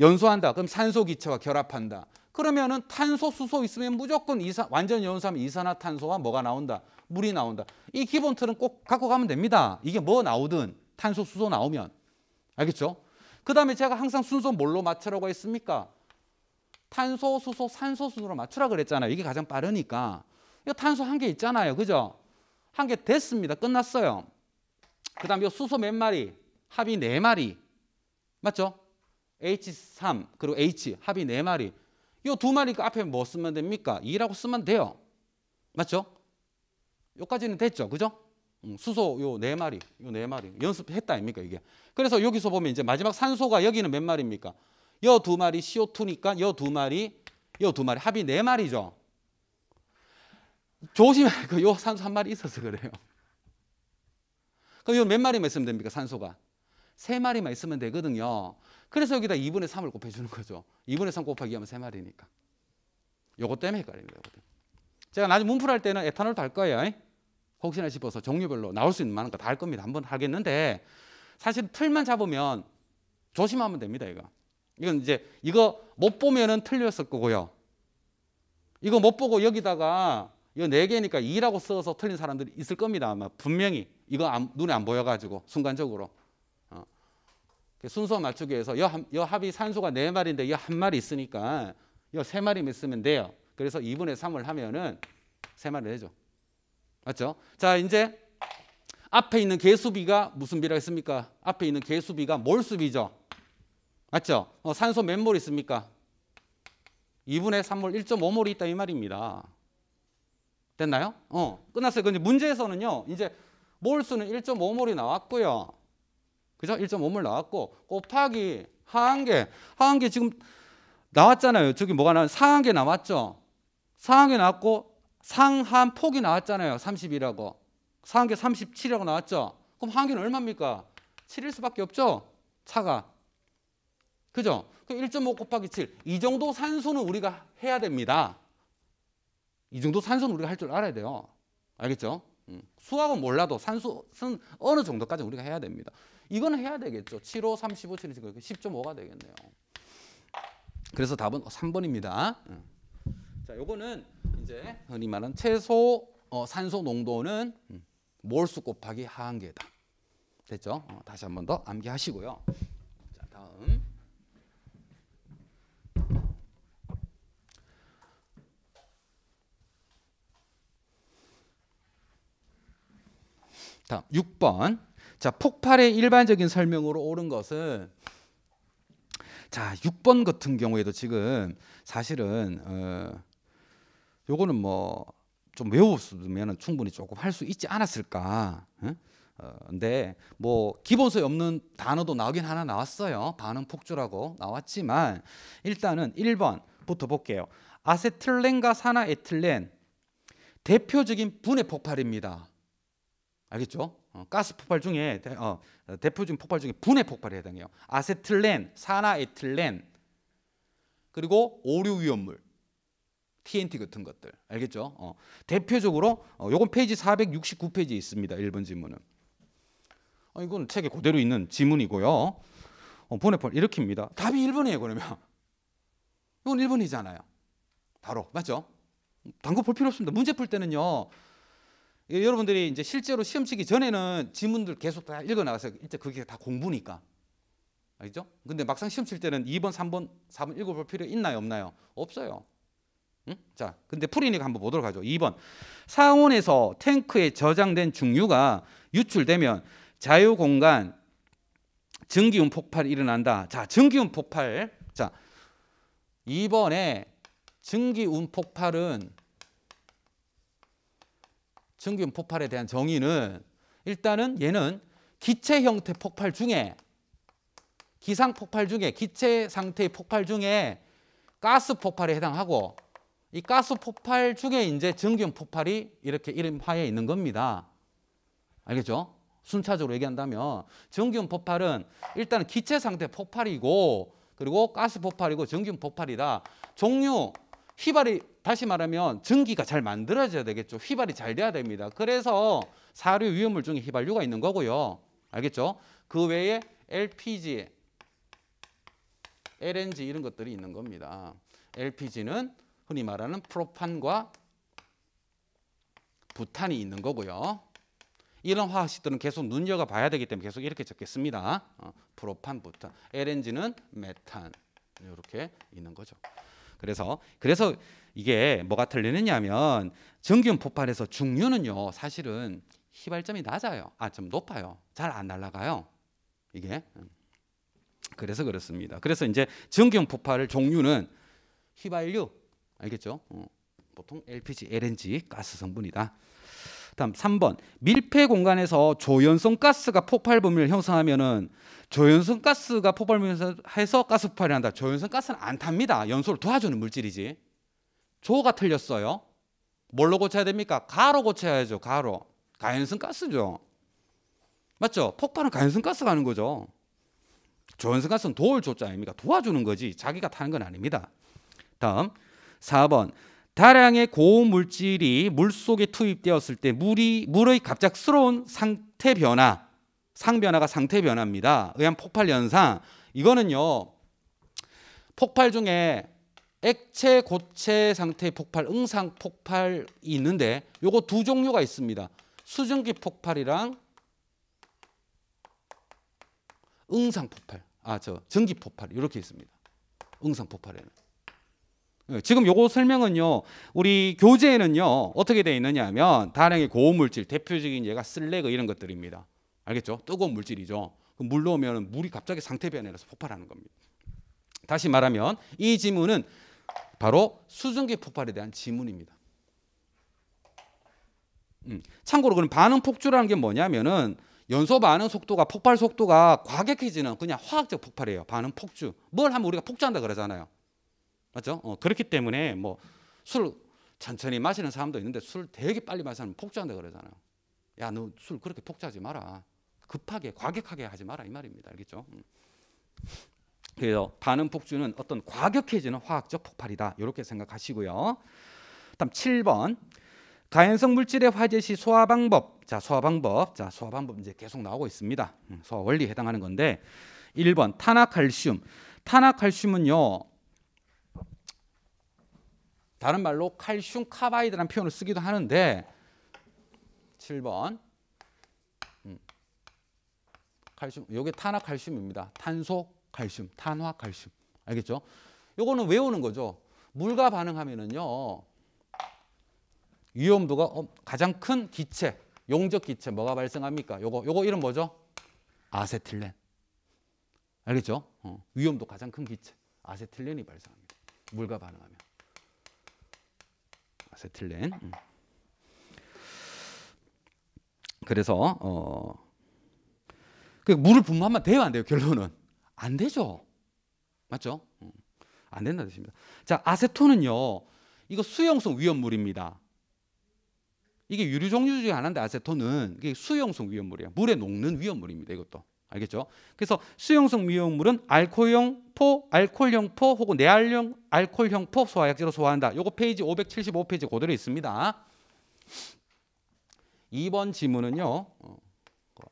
연소한다. 그럼 산소 기체와 결합한다. 그러면은 탄소 수소 있으면 무조건 이산 완전 연소하면 이산화탄소와 뭐가 나온다. 물이 나온다. 이 기본 틀은 꼭 갖고 가면 됩니다. 이게 뭐 나오든 탄소 수소 나오면 알겠죠? 그다음에 제가 항상 순서 뭘로 맞추라고 했습니까? 탄소 수소 산소 순으로 맞추라 그랬잖아요. 이게 가장 빠르니까. 이거 탄소 한 개 있잖아요. 그죠? 한 개 됐습니다. 끝났어요. 그 다음 이 수소 몇 마리? 합이 네 마리. 맞죠? H3 그리고 H 합이 네 마리. 이 두 마리 그 앞에 뭐 쓰면 됩니까? 2라고 쓰면 돼요. 맞죠? 요까지는 됐죠. 그죠? 음, 수소 요네 마리, 요네 마리 연습했다 아닙니까 이게. 그래서 여기서 보면 이제 마지막 산소가 여기는 몇 마리입니까? 여두 마리 CO2니까 여두 마리, 여두 마리 합이 네 마리죠. 조심해. 요 산소 한 마리 있어서 그래요. 그럼 요몇 마리만 있으면 됩니까? 산소가. 세 마리만 있으면 되거든요. 그래서 여기다 2분의 3을 곱해주는 거죠. 2분의 3 곱하기 하면 세 마리니까. 요것 때문에 헷갈리는 거 제가 나중에 문풀할 때는 에탄올도 할 거예요. 혹시나 싶어서 종류별로 나올 수 있는 많은 거 다 할 겁니다. 한번 하겠는데 사실 틀만 잡으면 조심하면 됩니다. 이거. 이건 이제 이거 못 보면은 틀렸을 거고요. 이거 못 보고 여기다가 이거 네 개니까 2라고 써서 틀린 사람들이 있을 겁니다. 아마 분명히 이거 안, 눈에 안 보여가지고 순간적으로 어. 그 순서 맞추기 위해서 여, 여 합이 산소가 네 마리인데 여한 마리 있으니까 여세 마리 있으면 돼요. 그래서 2분의 3을 하면은 세 마리 되죠. 맞죠? 자 이제 앞에 있는 개수비가 무슨 비라 했습니까? 앞에 있는 개수비가 몰수비죠. 맞죠? 어, 산소 몇 몰 있습니까? 2분의 3몰 1.5몰이 있다 이 말입니다. 됐나요? 어, 끝났어요. 근데 문제에서는요. 이제 몰수는 1.5몰이 나왔고요. 그죠? 1.5몰 나왔고 곱하기 하한계. 하한계 지금 나왔잖아요. 저기 뭐가 나왔 상한계 나왔죠. 상한계 나왔고 상한 폭이 나왔잖아요. 30이라고. 상한계 37이라고 나왔죠. 그럼 하한계는 얼마입니까? 7일 수밖에 없죠. 차가. 그죠? 그 1.5 곱하기 7. 이 정도 산소는 우리가 해야 됩니다. 이 정도 산소는 우리가 할 줄 알아야 돼요. 알겠죠? 음. 수학은 몰라도 산소는 어느 정도까지 우리가 해야 됩니다. 이건 해야 되겠죠. 7호, 35, 7 10.5가 되겠네요. 그래서 답은 3번입니다. 음. 자, 요거는 이제 흔히 말하는 최소 어, 산소 농도는 음, 몰수 곱하기 한계다 됐죠? 어, 다시 한 번 더 암기하시고요. 다음 6번. 자, 폭발의 일반적인 설명으로 옳은 것은 자, 6번 같은 경우에도 지금 사실은 어 요거는 뭐 좀 외웠으면 충분히 조금 할 수 있지 않았을까? 어, 근데 뭐 기본서에 없는 단어도 나오긴 하나 나왔어요. 반응 폭주라고 나왔지만 일단은 1번부터 볼게요. 아세틸렌과 산화에틸렌 대표적인 분해 폭발입니다. 알겠죠? 어, 가스 폭발 중에 대, 어, 대표적인 폭발 중에 분해 폭발에 해당해요. 아세틸렌, 산화에틸렌 그리고 오류 위험물 TNT 같은 것들 알겠죠? 어, 대표적으로 어, 요건 페이지 469페이지에 있습니다. 1번 지문은 어, 이건 책에 그대로 있는 지문이고요. 어, 분해 폭발 일으킵니다. 답이 1번이에요 그러면 이건 1번이잖아요. 바로 맞죠? 단거 볼 필요 없습니다. 문제 풀 때는요. 예, 여러분들이 이제 실제로 시험 치기 전에는 지문들 계속 다 읽어 나가서 이제 그게 다 공부니까. 알죠? 근데 막상 시험 칠 때는 2번, 3번, 4번 읽어 볼 필요 있나요, 없나요? 없어요. 응? 자, 근데 프리니까 한번 보도록 하죠. 2번. 상온에서 탱크에 저장된 중유가 유출되면 자유 공간 증기운 폭발이 일어난다. 자, 증기운 폭발. 자, 2번에 증기운 폭발은 증균 폭발에 대한 정의는 일단은 얘는 기체 형태 폭발 중에 기상 폭발 중에 기체 상태의 폭발 중에 가스 폭발에 해당하고 이 가스 폭발 중에 이제 증균 폭발이 이렇게 이름화해 있는 겁니다. 알겠죠? 순차적으로 얘기한다면 증균 폭발은 일단은 기체 상태 폭발이고 그리고 가스 폭발이고 증균 폭발이다. 종류 휘발이 다시 말하면 증기가잘 만들어져야 되겠죠. 휘발이 잘 돼야 됩니다. 그래서 사류 위험물 중에 휘발유가 있는 거고요. 알겠죠? 그 외에 LPG, LNG 이런 것들이 있는 겁니다. LPG는 흔히 말하는 프로판과 부탄이 있는 거고요. 이런 화학식들은 계속 눈여겨 봐야 되기 때문에 계속 이렇게 적겠습니다. 어, 프로판, 부탄. LNG는 메탄 이렇게 있는 거죠. 그래서 그래서 이게 뭐가 틀리느냐면 정균 폭발에서 중류는요 사실은 휘발점이 낮아요. 아 좀 높아요. 잘 안 날아가요. 이게 그래서 그렇습니다. 그래서 이제 정균 폭발을 종류는 휘발유 알겠죠? 어, 보통 LPG, LNG 가스 성분이다. 다음 3번 밀폐 공간에서 조연성 가스가 폭발범위를 형성하면은 조연성 가스가 폭발범위해서 가스 폭발이 한다 조연성 가스는 안 탑니다. 연소를 도와주는 물질이지. 조가 틀렸어요. 뭘로 고쳐야 됩니까? 가로 고쳐야죠. 가로. 가연성 가스죠. 맞죠? 폭발은 가연성 가스가 하는 거죠. 조연성 가스는 도울 조자 아닙니까? 도와주는 거지. 자기가 타는 건 아닙니다. 다음 4번 다량의 고온 물질이 물 속에 투입되었을 때 물이 물의 갑작스러운 상태 변화, 상변화가 상태 변화입니다. 의한 폭발 현상. 이거는요. 폭발 중에 액체 고체 상태 폭발, 응상 폭발이 있는데 요거 두 종류가 있습니다. 수증기 폭발이랑 응상 폭발. 아, 저 전기 폭발 이렇게 있습니다. 응상 폭발에는 예, 지금 요거 설명은요. 우리 교재에는요. 어떻게 되어 있느냐 하면 다량의 고온 물질 대표적인 예가 슬래그 이런 것들입니다. 알겠죠? 뜨거운 물질이죠. 물 넣으면 물이 갑자기 상태 변해서 폭발하는 겁니다. 다시 말하면 이 지문은 바로 수증기 폭발에 대한 지문입니다. 음, 참고로 그럼 반응 폭주라는 게 뭐냐면은 연소 반응 속도가 폭발 속도가 과격해지는 그냥 화학적 폭발이에요. 반응 폭주. 뭘 하면 우리가 폭주한다 그러잖아요. 맞죠? 어, 그렇기 때문에 뭐 술 천천히 마시는 사람도 있는데 술 되게 빨리 마시면 폭주한다 그러잖아요. 야, 너 술 그렇게 폭주하지 마라. 급하게 과격하게 하지 마라 이 말입니다. 알겠죠? 음. 그래서 반응 폭주는 어떤 과격해지는 화학적 폭발이다. 이렇게 생각하시고요. 다음 7번 가연성 물질의 화재 시 소화 방법. 자, 소화 방법. 자, 소화 방법 이제 계속 나오고 있습니다. 음, 소화 원리 에 해당하는 건데 1번 탄화칼슘. 탄화칼슘은요. 다른 말로 칼슘 카바이드라는 표현을 쓰기도 하는데 7번 음. 칼슘 요게 탄화 칼슘입니다. 탄소 칼슘, 탄화 칼슘. 알겠죠? 요거는 외우는 거죠. 물과 반응하면은요. 위험도가 가장 큰 기체, 용적 기체 뭐가 발생합니까? 요거 요거 이름 뭐죠? 아세틸렌. 알겠죠? 어. 위험도 가장 큰 기체 아세틸렌이 발생합니다. 물과 반응하면. 세틸렌 음. 그래서 어 그 물을 분무하면 돼요 안 돼요 결론은 안 되죠 맞죠 음. 안 된다 뜻입니다 자 아세톤은요 이거 수용성 위험물입니다 이게 유류 종류 중에 하나인데 아세톤은 이게 수용성 위험물이야 물에 녹는 위험물입니다 이것도 알겠죠? 그래서 수용성 미용물은 알코올형 포, 알코올형 포 혹은 내알령 알코올형 포 소화약제로 소화한다. 요거 페이지 575페이지 고대로 있습니다. 2번 지문은요. 어,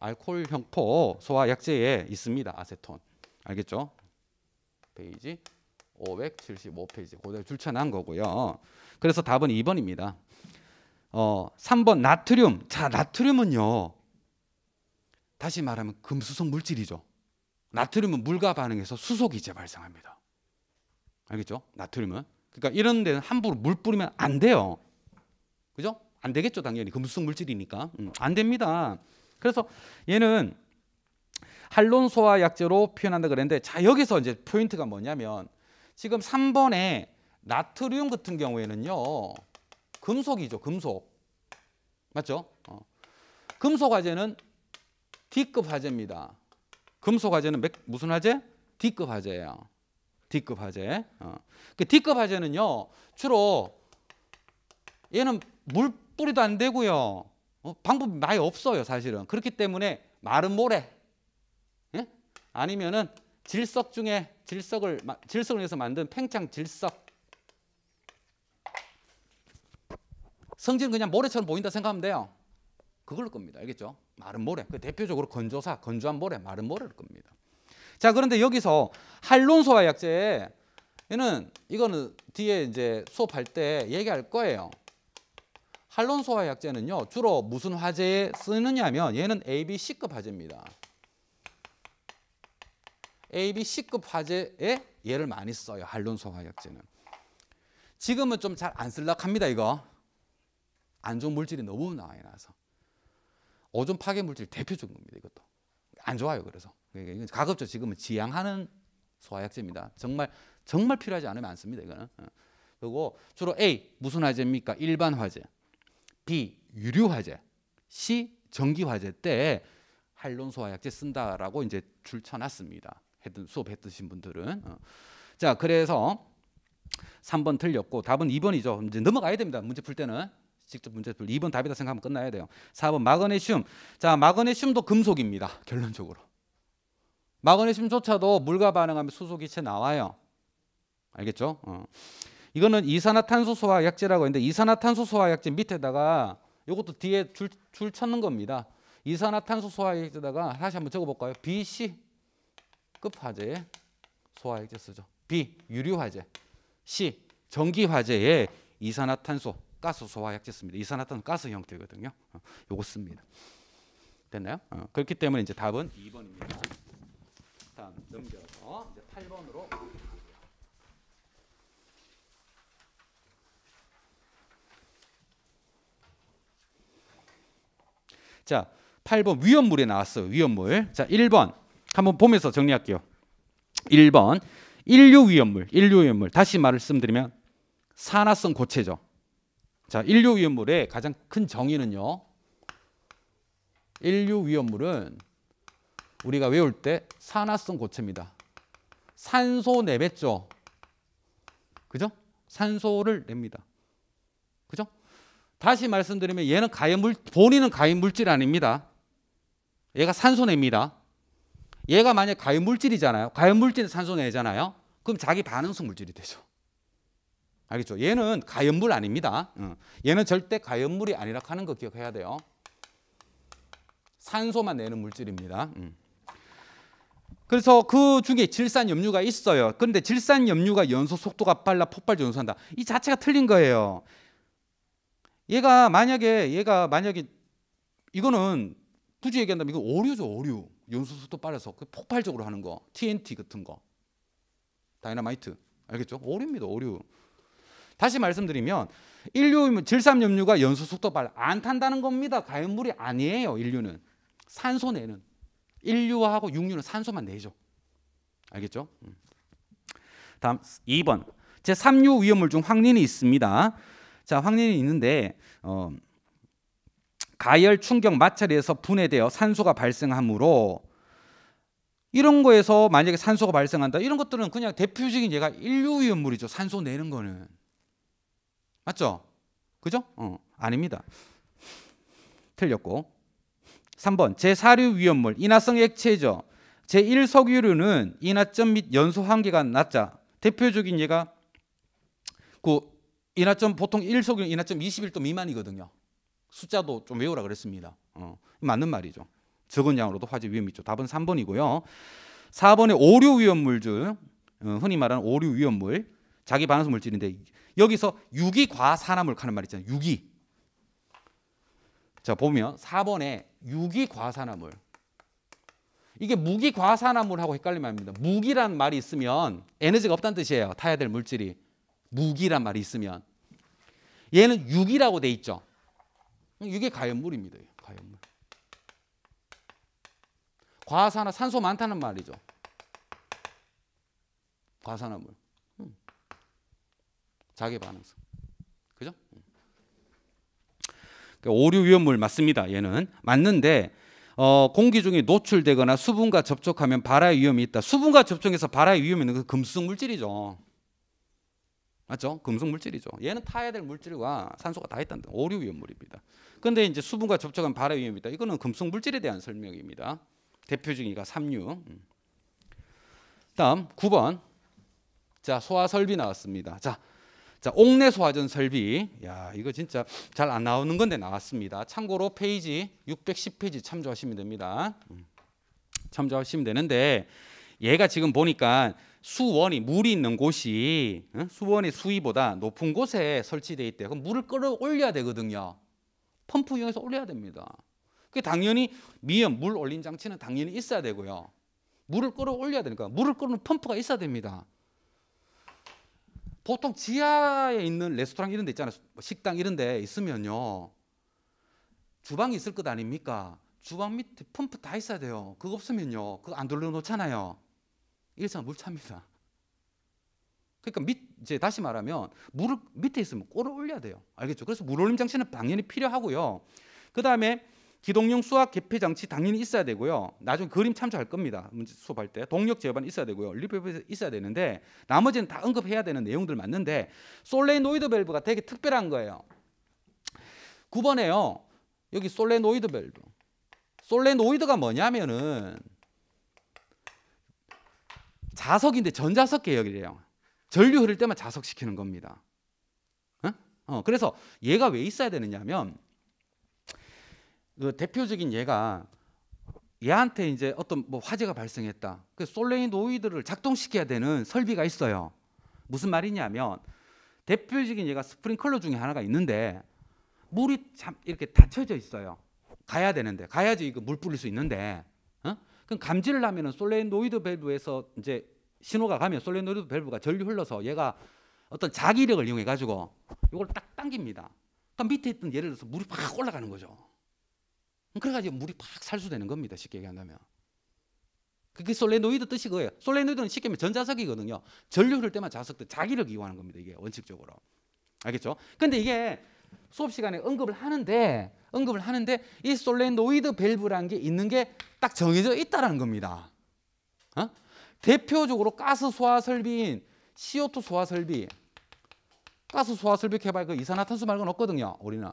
알코올형 포 소화약제에 있습니다. 아세톤. 알겠죠? 페이지 575페이지 고대로출쳐난 거고요. 그래서 답은 2번입니다. 어, 3번 나트륨. 자, 나트륨은요. 다시 말하면 금수성 물질이죠. 나트륨은 물과 반응해서 수소기체 발생합니다. 알겠죠? 나트륨은. 그러니까 이런 데는 함부로 물 뿌리면 안 돼요. 그죠? 안 되겠죠, 당연히. 금수성 물질이니까. 음, 안 됩니다. 그래서 얘는 할론소화 약재로 표현한다 그랬는데 자, 여기서 이제 포인트가 뭐냐면 지금 3번에 나트륨 같은 경우에는요. 금속이죠, 금속. 맞죠? 어. 금속 화재는 D급 화재입니다. 금속 화재는 몇, 무슨 화재? D급 화재예요. D급 화재. 어. 그 D급 화재는요. 주로 얘는 물 뿌리도 안 되고요. 어, 방법이 많이 없어요, 사실은. 그렇기 때문에 마른 모래 예? 아니면은 질석 중에 질석을 질석을 해서 만든 팽창 질석 성질은 그냥 모래처럼 보인다 생각하면 돼요. 그걸 겁니다. 알겠죠? 마른 모래. 그 대표적으로 건조사, 건조한 모래, 마른 모래일 겁니다. 자, 그런데 여기서 할론소와 약재 얘는 이거는 뒤에 이제 수업할 때 얘기할 거예요. 할론소화 약재는요. 주로 무슨 화재에 쓰느냐면 얘는 ABC급 화재입니다. ABC급 화재에 얘를 많이 써요. 할론소화 약재는. 지금은 좀 잘안 쓸락 합니다. 이거. 안 좋은 물질이 너무 나와서 오존 파괴 물질 대표적인 겁니다. 이것도 안 좋아요. 그래서 그러니까 이건 가급적 지금은 지양하는 소화약제입니다. 정말 정말 필요하지 않으면 안 씁니다. 이거는 어. 그리고 주로 A 무슨 화재입니까? 일반 화재, B 유류 화재, C 전기 화재 때할론 소화약제 쓴다라고 이제 줄쳐놨습니다. 했던 수업 했으신 분들은 어. 자 그래서 3번 틀렸고 답은 2번이죠. 이제 넘어가야 됩니다. 문제 풀 때는 직접 문제풀 2번 답이다 생각하면 끝나야 돼요. 4번 마그네슘. 자, 마그네슘도 금속입니다. 결론적으로. 마그네슘조차도 물과 반응하면 수소 기체 나와요. 알겠죠? 어. 이거는 이산화탄소 소화약제라고 했는데 이산화탄소 소화약제 밑에다가 이것도 뒤에 줄, 줄 찾는 겁니다. 이산화탄소 소화액에다가 다시 한번 적어볼까요? BC 급화제 소화액제 쓰죠. B 유류화제 C 전기화제에 이산화탄소 가스 소화약제씁니다. 이산화탄소 가스 형태거든요. 어, 요거 씁니다. 됐나요? 어, 그렇기 때문에 이제 답은 2번입니다. 다음 넘겨서 이제 8번으로 자, 8번 위험물에 나왔어요. 위험물. 자, 1번. 한번 보면서 정리할게요. 1번. 인류 위험물. 인류 위험물. 다시 말씀드리면 산화성 고체죠. 자, 인류 위험물의 가장 큰 정의는요. 인류 위험물은 우리가 외울 때 산화성 고체입니다. 산소 내뱉죠. 그죠? 산소를 냅니다. 그죠? 다시 말씀드리면 얘는 가해물 본인은 가해물질 아닙니다. 얘가 산소 냅니다. 얘가 만약 가해물질이잖아요. 가해물질은 산소 내잖아요. 그럼 자기 반응성 물질이 되죠. 알겠죠? 얘는 가염물 아닙니다. 얘는 절대 가염물이 아니라 하는 거 기억해야 돼요. 산소만 내는 물질입니다. 그래서 그 중에 질산 염류가 있어요. 그런데 질산 염류가 연소 속도가 빨라 폭발 연소한다이 자체가 틀린 거예요. 얘가 만약에 얘가 만약에 이거는 굳이 얘기한다면 이거 오류죠 오류. 연소 속도 빨라서 그 폭발적으로 하는 거 TNT 같은 거 다이나마이트 알겠죠? 오류입니다 오류. 다시 말씀드리면 인류 질산염류가 연소 속도발 안 탄다는 겁니다. 가연물이 아니에요. 인류는 산소 내는 인류하고 육류는 산소만 내죠. 알겠죠? 음. 다음 2번 제 3류 위험물 중 황린이 있습니다. 자 황린이 있는데 어, 가열 충격 마찰에서 분해되어 산소가 발생하므로 이런 거에서 만약에 산소가 발생한다 이런 것들은 그냥 대표적인 얘가 인류 위험물이죠. 산소 내는 거는 맞죠? 그죠? 어, 아닙니다. 틀렸고. 3번 제4류 위험물 인화성 액체죠. 제1석유류는 인화점 및 연소 한계가 낮자. 대표적인 예가 그 인화점 보통 1석유는 인화점 21도 미만이거든요. 숫자도 좀 외우라 그랬습니다. 어, 맞는 말이죠. 적은 양으로도 화재 위험이 있죠. 답은 3번이고요. 4번의 오류 위험물들, 어, 흔히 말하는 오류 위험물, 자기 반응성 물질인데 여기서 유기과 산화물카는 말 있잖아요. 유기. 자 보면 4번에 유기과산화물. 이게 무기과산화물하고 헷갈리면 됩니다. 무기란 말이 있으면 에너지가 없다는 뜻이에요. 타야 될 물질이. 무기란 말이 있으면. 얘는 유기라고 돼 있죠. 이게 가연물입니다. 가연물. 과산화, 산소 많다는 말이죠. 과산화물. 자기 반응성. 그죠? 그러니까 오류 위험물 맞습니다. 얘는 맞는데 어, 공기 중에 노출되거나 수분과 접촉하면 발화의 위험이 있다. 수분과 접촉해서 발화의 위험이 있는 건 그 금속 물질이죠. 맞죠? 금속 물질이죠. 얘는 타야 될 물질과 산소가 다 있다는 오류 위험물입니다. 근데 이제 수분과 접촉한 발화 위험이다. 이거는 금속 물질에 대한 설명입니다. 대표적인 이가 삼류. 음. 다음 9번. 자, 소화 설비 나왔습니다. 자, 자, 옥내 소화전 설비. 야, 이거 진짜 잘 안 나오는 건데 나왔습니다. 참고로 페이지 610페이지 참조하시면 됩니다. 음, 참조하시면 되는데 얘가 지금 보니까 수원이 물이 있는 곳이 수원의 수위보다 높은 곳에 설치돼 있대요. 그럼 물을 끌어올려야 되거든요. 펌프 이용해서 올려야 됩니다. 그 당연히 미연 물 올린 장치는 당연히 있어야 되고요. 물을 끌어올려야 되니까 물을 끌는 펌프가 있어야 됩니다. 보통 지하에 있는 레스토랑 이런 데 있잖아요. 뭐 식당 이런 데 있으면요. 주방이 있을 것 아닙니까? 주방 밑에 펌프 다 있어야 돼요. 그거 없으면요. 그거 안 돌려놓잖아요. 일상 물 찹니다. 그러니까 밑, 이제 다시 말하면 물을 밑에 있으면 꼴을 올려야 돼요. 알겠죠? 그래서 물 올림 장치는 당연히 필요하고요. 그 다음에 기동용 수학 개폐 장치 당연히 있어야 되고요. 나중 에 그림 참조할 겁니다. 수업할 때 동력 제어반 있어야 되고요. 리프에서 있어야 되는데 나머지는 다 언급해야 되는 내용들 맞는데 솔레노이드 밸브가 되게 특별한 거예요. 9번에요. 여기 솔레노이드 밸브. 솔레노이드가 뭐냐면은 자석인데 전자석 계열이래요. 전류 흐를 때만 자석시키는 겁니다. 어? 어, 그래서 얘가 왜 있어야 되느냐면 그 대표적인 예가 얘한테 이제 어떤 뭐 화재가 발생했다. 그 솔레노이드를 작동시켜야 되는 설비가 있어요. 무슨 말이냐면 대표적인 얘가 스프링클러 중에 하나가 있는데 물이 참 이렇게 닫혀져 있어요. 가야 되는데 가야지 이거 물 뿌릴 수 있는데 어? 그럼 감지를 하면은 솔레노이드 밸브에서 이제 신호가 가면 솔레노이드 밸브가 전류 흘러서 얘가 어떤 자기력을 이용해 가지고 이걸 딱 당깁니다. 그럼 밑에 있던 예를 들어서 물이 팍 올라가는 거죠. 그래가지고 물이 팍 살수되는 겁니다. 쉽게 얘기한다면. 그게 솔레노이드 뜻이 그예요. 솔레노이드는 쉽게 말하면 전자석이거든요. 전류 흐를 때만 자석도 자기를 이용하는 겁니다. 이게 원칙적으로. 알겠죠? 근데 이게 수업 시간에 언급을 하는데 언급을 하는데 이 솔레노이드 밸브라는 게 있는 게 딱 정해져 있다라는 겁니다. 어? 대표적으로 가스 소화 설비인 CO2 소화 설비 가스 소화 설비 개발 그 이산화탄소 말고는 없거든요. 우리는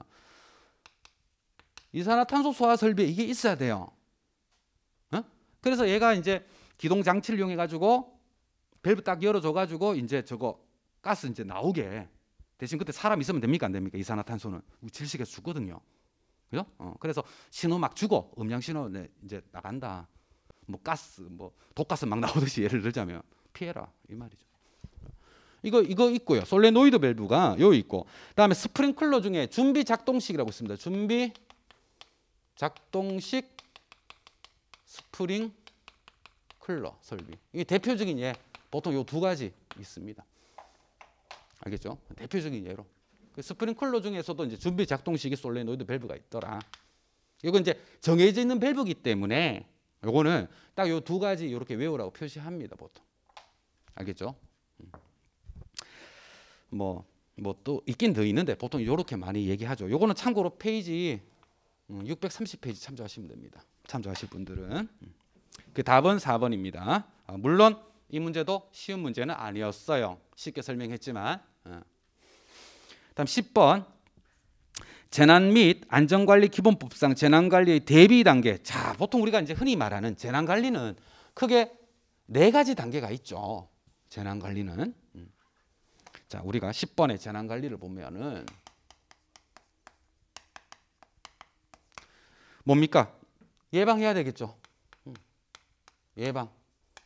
이산화탄소 소화 설비 이게 있어야 돼요. 어? 그래서 얘가 이제 기동 장치를 이용해 가지고 밸브 딱 열어줘 가지고 이제 저거 가스 이제 나오게 대신 그때 사람 있으면 됩니까 안 됩니까 이산화탄소는 질식에 죽거든요. 그죠? 어, 그래서 신호 막 주고 음향 신호 이제 나간다. 뭐 가스 뭐 독가스 막 나오듯이 예를 들자면 피해라 이 말이죠. 이거 이거 있고요. 솔레노이드 밸브가 요 있고. 그다음에 스프링클러 중에 준비 작동식이라고 있습니다. 준비 작동식 스프링 클러 설비. 이게 대표적인 예. 보통 요 두 가지 있습니다. 알겠죠? 대표적인 예로. 그 스프링 클러 중에서도 이제 준비 작동식이 솔레노이드 밸브가 있더라. 이거 이제 정해져 있는 밸브기 때문에 요거는 딱 요 두 가지 이렇게 외우라고 표시합니다. 보통. 알겠죠? 음. 뭐뭐 또 있긴 더 있는데 보통 이렇게 많이 얘기하죠. 요거는 참고로 페이지 630페이지 음, 참조하시면 됩니다. 참조하실 분들은 음. 그 답은 4번입니다. 아, 물론 이 문제도 쉬운 문제는 아니었어요. 쉽게 설명했지만 어. 다음 10번 재난 및 안전관리 기본법상 재난관리의 대비 단계 자 보통 우리가 이제 흔히 말하는 재난관리는 크게 네 가지 단계가 있죠. 재난관리는 음. 자 우리가 10번의 재난관리를 보면은 뭡니까? 예방해야 되겠죠. 음. 예방.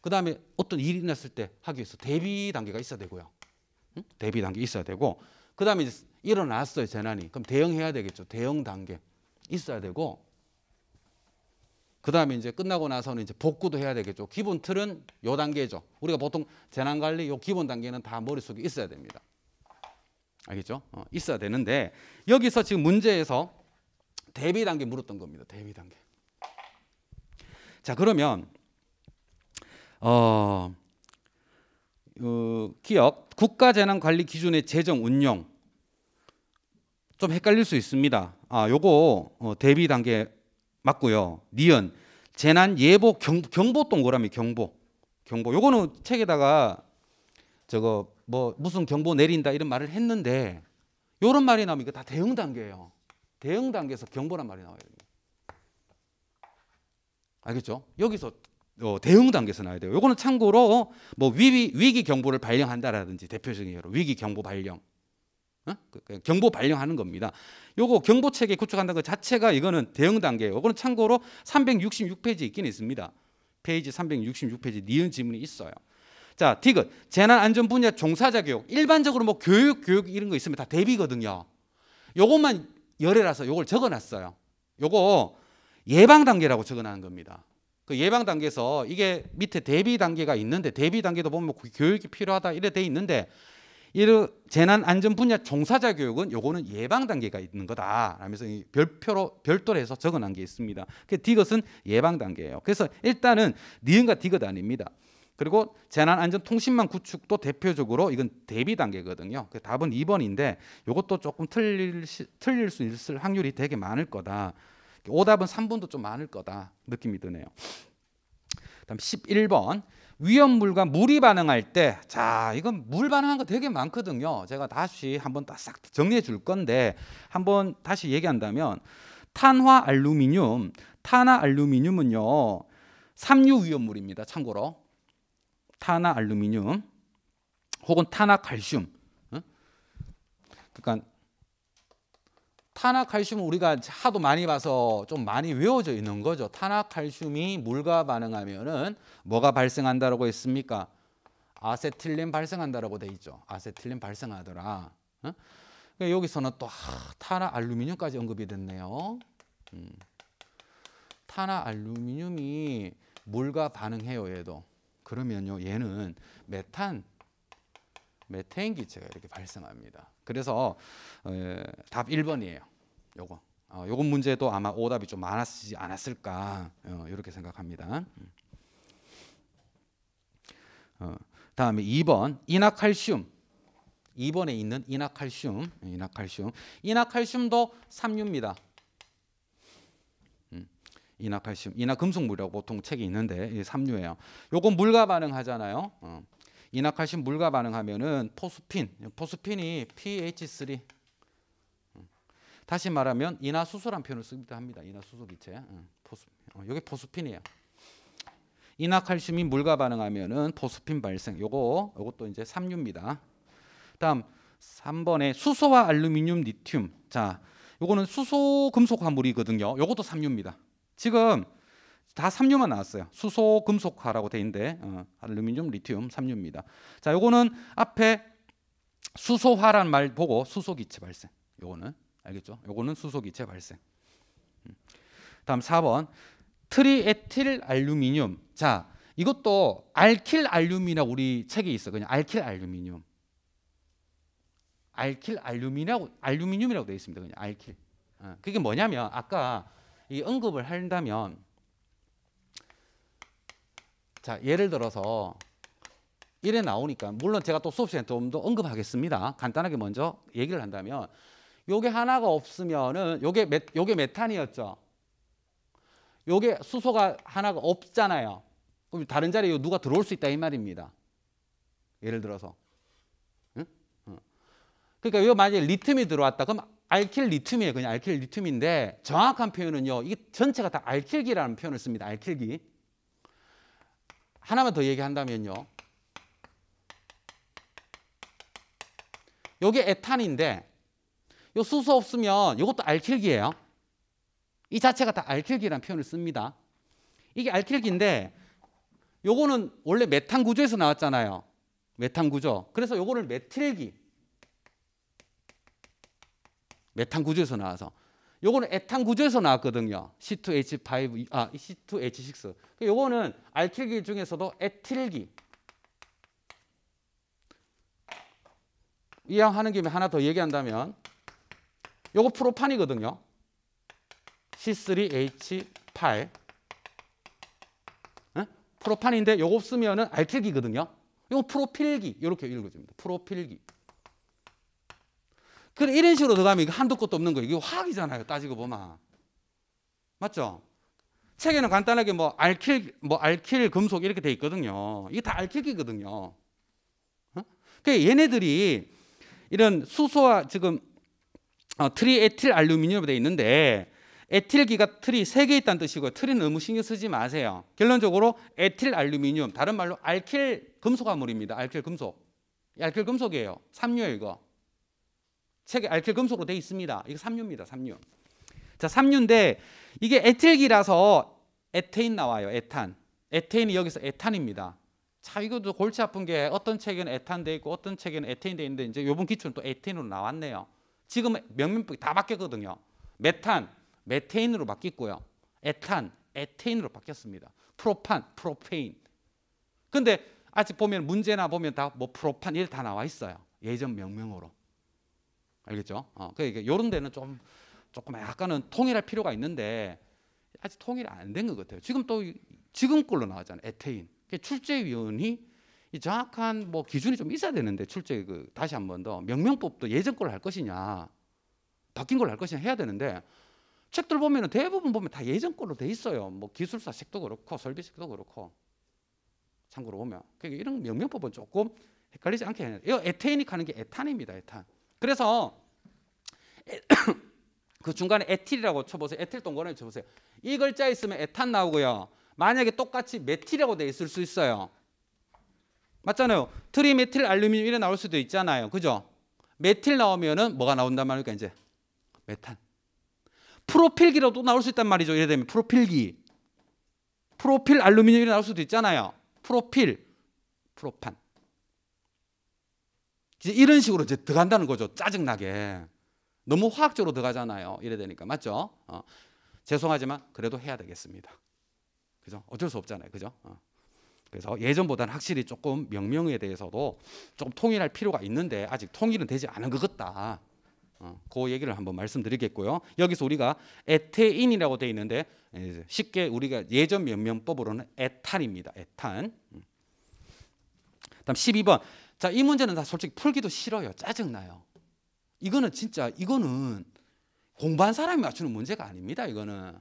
그 다음에 어떤 일이 났을 때 하기 위해서 대비 단계가 있어야 되고요. 음? 대비 단계 있어야 되고 그 다음에 일어났어요 재난이 그럼 대응해야 되겠죠. 대응 단계 있어야 되고 그 다음에 이제 끝나고 나서는 이제 복구도 해야 되겠죠. 기본 틀은 요 단계죠. 우리가 보통 재난 관리 요 기본 단계는 다 머릿속에 있어야 됩니다. 알겠죠? 어, 있어야 되는데 여기서 지금 문제에서 대비 단계 물었던 겁니다. 대비 단계. 자 그러면 어, 어 기업 국가재난관리 기준의 재정 운용 좀 헷갈릴 수 있습니다. 아 요거 어, 대비 단계 맞고요. 니은 재난 예보 경, 경보 동그라미 경보 경보 요거는 책에다가 저거 뭐 무슨 경보 내린다 이런 말을 했는데 요런 말이 나오면 이거 다 대응 단계예요. 대응 단계에서 경보란 말이 나와야 됩니다. 알겠죠? 여기서 어, 대응 단계에서 나와야 돼요. 요거는 참고로 뭐 위기, 위기 경보를 발령한다라든지 대표적인 예로 위기 경보 발령. 어? 그, 그 경보 발령하는 겁니다. 요거 경보 체계 구축한다는 것 자체가 이거는 대응 단계예요. 요거는 참고로 366페이지 있긴 있습니다. 페이지 366페이지 니은 지문이 있어요. 자, 디귿 재난 안전 분야 종사자 교육. 일반적으로 뭐 교육 교육 이런 거 있으면 다 대비거든요. 요것만 열애라서 요걸 적어놨어요. 요거 예방 단계라고 적어놓은 겁니다. 그 예방 단계에서 이게 밑에 대비 단계가 있는데 대비 단계도 보면 뭐 그 교육이 필요하다 이래 돼 있는데 이 재난 안전 분야 종사자 교육은 요거는 예방 단계가 있는 거다. 라면서 별표로 별도로 해서 적어놓은 게 있습니다. 그 디귿은 예방 단계예요. 그래서 일단은 니은과 디귿 아닙니다. 그리고 재난안전통신망 구축도 대표적으로 이건 대비 단계거든요. 그 답은 2번인데 이것도 조금 틀릴, 시, 틀릴 수 있을 확률이 되게 많을 거다. 오답은 3번도 좀 많을 거다 느낌이 드네요. 다음 11번 위험물과 물이 반응할 때, 자, 이건 물 반응한 거 되게 많거든요. 제가 다시 한번 싹 정리해 줄 건데, 한번 다시 얘기한다면, 탄화 알루미늄, 탄화 알루미늄은요, 삼류 위험물입니다. 참고로. 타나 알루미늄 혹은 타나 칼슘 그러니까 탄화칼슘은 우리가 하도 많이 봐서 좀 많이 외워져 있는 거죠. 탄화칼슘이 물과 반응하면은 뭐가 발생한다라고 했습니까? 아세틸린 발생한다라고 돼 있죠. 아세틸린 발생하더라. 그러니까 여기서는 또 아, 탄화 알루미늄까지 언급이 됐네요. 음. 탄화 알루미늄이 물과 반응해요, 얘도. 그러면요 얘는 메탄 메테인 기체가 이렇게 발생합니다. 그래서 에, 어, 답 1번이에요. 요거. 어, 요건 문제도 아마 오답이 좀 많았지 않았을까 어, 이렇게 생각합니다. 음. 어, 다음에 2번 이나칼슘 2번에 있는 이나칼슘 이나칼슘 이나칼슘도 삼류입니다. 이나칼슘, 이나금속물이라고 보통 책이 있는데 이 삼류예요. 요건 물과 반응하잖아요. 어. 이나칼슘 물과 반응하면은 포스핀, 포스핀이 pH3. 음. 다시 말하면 이나수소란 표현을 쓰기도 합니다. 이나수소 기체. 어. 포스, 어, 요게 포스핀이에요. 이나칼슘이 물과 반응하면은 포스핀 발생. 요거 요것도 이제 삼류입니다. 다음 3번에 수소와 알루미늄, 니튬. 자, 요거는 수소 금속 화물이거든요. 요것도 삼류입니다. 지금 다3류만 나왔어요. 수소 금속화라고 돼 있는데 어, 알루미늄, 리튬 3류입니다 자, 요거는 앞에 수소화란 말 보고 수소 기체 발생. 요거는 알겠죠? 요거는 수소 기체 발생. 음. 다음 4번 트리에틸 알루미늄. 자, 이것도 알킬 알루미나 우리 책에 있어. 그냥 알킬 알루미늄. 알킬 알루미나고 알루미늄이라고 되어 있습니다. 그냥 알킬. 어, 그게 뭐냐면 아까 이 언급을 한다면 자 예를 들어서 이래 나오니까 물론 제가 또 수업 시간에 좀 더 언급하겠습니다. 간단하게 먼저 얘기를 한다면 요게 하나가 없으면은 요게 메, 요게 메탄이었죠. 요게 수소가 하나가 없잖아요. 그럼 다른 자리에 누가 들어올 수 있다 이 말입니다. 예를 들어서. 응? 응. 그러니까 요 만약에 리튬이 들어왔다 그럼 알킬 리튬이에요. 그냥 알킬 리튬인데 정확한 표현은요. 이게 전체가 다 알킬기라는 표현을 씁니다. 알킬기. 하나만 더 얘기한다면요. 요게 에탄인데 요 수소 없으면 이것도 알킬기예요. 이 자체가 다 알킬기라는 표현을 씁니다. 이게 알킬기인데 요거는 원래 메탄 구조에서 나왔잖아요. 메탄 구조. 그래서 요거를 메틸기 메탄 구조에서 나와서 요거는 에탄 구조에서 나왔거든요. C2H5 아 C2H6. 그러니까 요거는 알킬기 중에서도 에틸기 이왕 하는 김에 하나 더 얘기한다면 요거 프로판이거든요. C3H8 프로판인데 요거 쓰면은 알킬기거든요. 요거 프로필기 이렇게 읽어줍니다. 프로필기 그래 이런 식으로 들어가면 이거 한두 끝도 없는 거예요. 이게 화학이잖아요. 따지고 보면 맞죠? 책에는 간단하게 뭐 알킬 뭐 알킬 금속 이렇게 돼 있거든요. 이게 다 알킬이거든요. 어? 그 얘네들이 이런 수소와 지금 어, 트리에틸 알루미늄으로 돼 있는데 에틸기가 틀이 세개 있다는 뜻이고 틀은 너무 신경 쓰지 마세요. 결론적으로 에틸 알루미늄 다른 말로 알킬 금속 화물입니다. 알킬 금속. 알킬 금속이에요. 삼류 이거. 책에 알킬 금속으로 돼 있습니다. 이거 삼류입니다. 삼류. 자, 삼류인데 이게 에틸기라서 에테인 나와요. 에탄. 에테인이 여기서 에탄입니다. 자, 이것도 골치 아픈 게 어떤 책에는 에탄 돼 있고 어떤 책에는 에테인 돼 있는데 이제 요번 기출은 또 에테인으로 나왔네요. 지금 명명법이 다 바뀌었거든요. 메탄, 메테인으로 바뀌었고요. 에탄, 에테인으로 바뀌었습니다. 프로판, 프로페인. 근데 아직 보면 문제나 보면 다 뭐 프로판 이래 다 나와 있어요. 예전 명명으로. 알겠죠? 어, 그러니까 이런 데는 좀 조금 약간은 통일할 필요가 있는데 아직 통일이 안 된 것 같아요. 지금 또 지금 걸로 나왔잖아요. 에테인. 그 출제위원이 정확한 뭐 기준이 좀 있어야 되는데 출제 그 다시 한 번 더 명명법도 예전 걸로 할 것이냐 바뀐 걸로 할 것이냐 해야 되는데 책들 보면은 대부분 보면 다 예전 걸로 돼 있어요. 뭐 기술사 책도 그렇고 설비책도 그렇고 참고로 보면 그러니까 이런 명명법은 조금 헷갈리지 않게 해야 돼요. 에테인이 가는 게 에탄입니다. 에탄. 그래서 그 중간에 에틸이라고 쳐보세요. 에틸 동그라미 쳐보세요. 이 글자 있으면 에탄 나오고요. 만약에 똑같이 메틸이라고 돼 있을 수 있어요. 맞잖아요. 트리메틸 알루미늄이 나올 수도 있잖아요. 그죠? 메틸 나오면은 뭐가 나온단 말입니까 이제? 메탄. 프로필기로도 나올 수 있단 말이죠. 예를 들면 프로필기. 프로필 알루미늄이 나올 수도 있잖아요. 프로필, 프로판. 이런 식으로 이제 들어간다는 거죠. 짜증나게. 너무 화학적으로 들어가잖아요. 이래 되니까. 맞죠? 어. 죄송하지만 그래도 해야 되겠습니다. 그죠? 어쩔 수 없잖아요. 그죠? 어. 그래서 예전보다는 확실히 조금 명명에 대해서도 조금 통일할 필요가 있는데 아직 통일은 되지 않은 것 같다. 어, 그 얘기를 한번 말씀드리겠고요. 여기서 우리가 에테인이라고 돼 있는데 예, 쉽게 우리가 예전 명명법으로는 에탄입니다. 에탄. 음. 다음 12번 자, 이 문제는 다 솔직히 풀기도 싫어요. 짜증나요. 이거는 진짜, 이거는 공부한 사람이 맞추는 문제가 아닙니다. 이거는.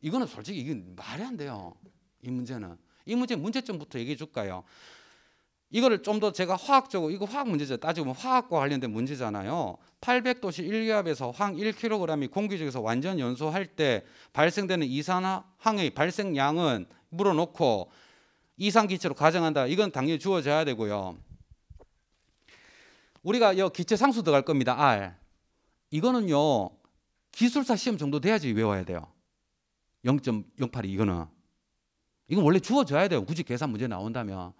이거는 솔직히 이건 말이 안 돼요. 이 문제는. 이 문제 문제점부터 얘기해 줄까요? 이거를 좀 더 제가 화학적으로 이거 화학 문제죠. 따지고 보면 화학과 관련된 문제잖아요. 800도씨 1기압에서 황 1kg이 공기 중에서 완전 연소할 때 발생되는 이산화황의 발생량은 물어놓고 이상 기체로 가정한다. 이건 당연히 주어져야 되고요. 우리가 여 기체 상수 들어갈 겁니다. R. 이거는요. 기술사 시험 정도 돼야지 외워야 돼요. 0.08이 이거는. 이건 원래 주어져야 돼요. 굳이 계산 문제 나온다면.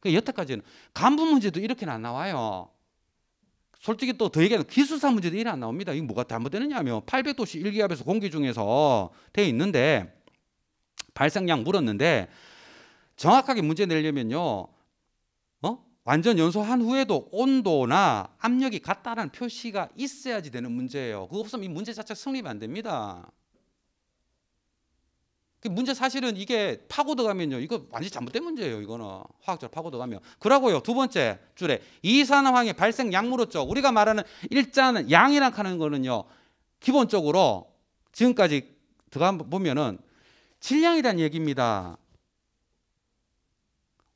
그 여태까지는 간부 문제도 이렇게는 안 나와요. 솔직히 또 더 얘기하면 기술사 문제도 이래 안 나옵니다. 이게 뭐가 잘못되느냐면 하 800도씨 1기압에서 공기 중에서 돼 있는데 발생량 물었는데 정확하게 문제 내려면요. 어? 완전 연소한 후에도 온도나 압력이 같다라는 표시가 있어야지 되는 문제예요. 그거 없으면 이 문제 자체가 성립이 안 됩니다. 그 문제 사실은 이게 파고 들어가면요. 이거 완전히 잘못된 문제예요. 이거는 화학적으로 파고 들어가면. 그러고요. 두 번째 줄에 이산화황의 발생 양무로죠. 우리가 말하는 일자는 양이랑 하는 거는요. 기본적으로 지금까지 들어가 보면은 질량이란 얘기입니다.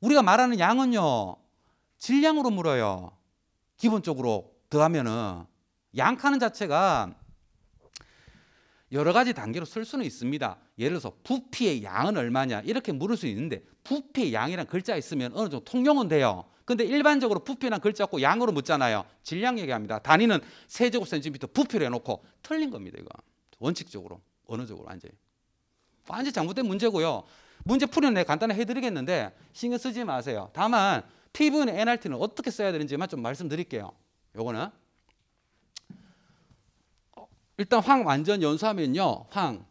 우리가 말하는 양은요, 질량으로 물어요. 기본적으로 더하면은 양카는 자체가 여러 가지 단계로 쓸 수는 있습니다. 예를 들어서 부피의 양은 얼마냐 이렇게 물을 수 있는데 부피의 양이란 글자 있으면 어느 정도 통용은 돼요. 근데 일반적으로 부피란 글자 없고 양으로 묻잖아요. 질량 얘기합니다. 단위는 세제곱 센티미터 부피로 해놓고 틀린 겁니다. 이거 원칙적으로 언어적으로 완전히 완전 잘못된 문제고요. 문제 풀이는 내가 간단히 해드리겠는데 신경 쓰지 마세요. 다만 PV는 NRT는 어떻게 써야 되는지만 좀 말씀드릴게요. 요거는 어, 일단 황 완전 연소하면요. 황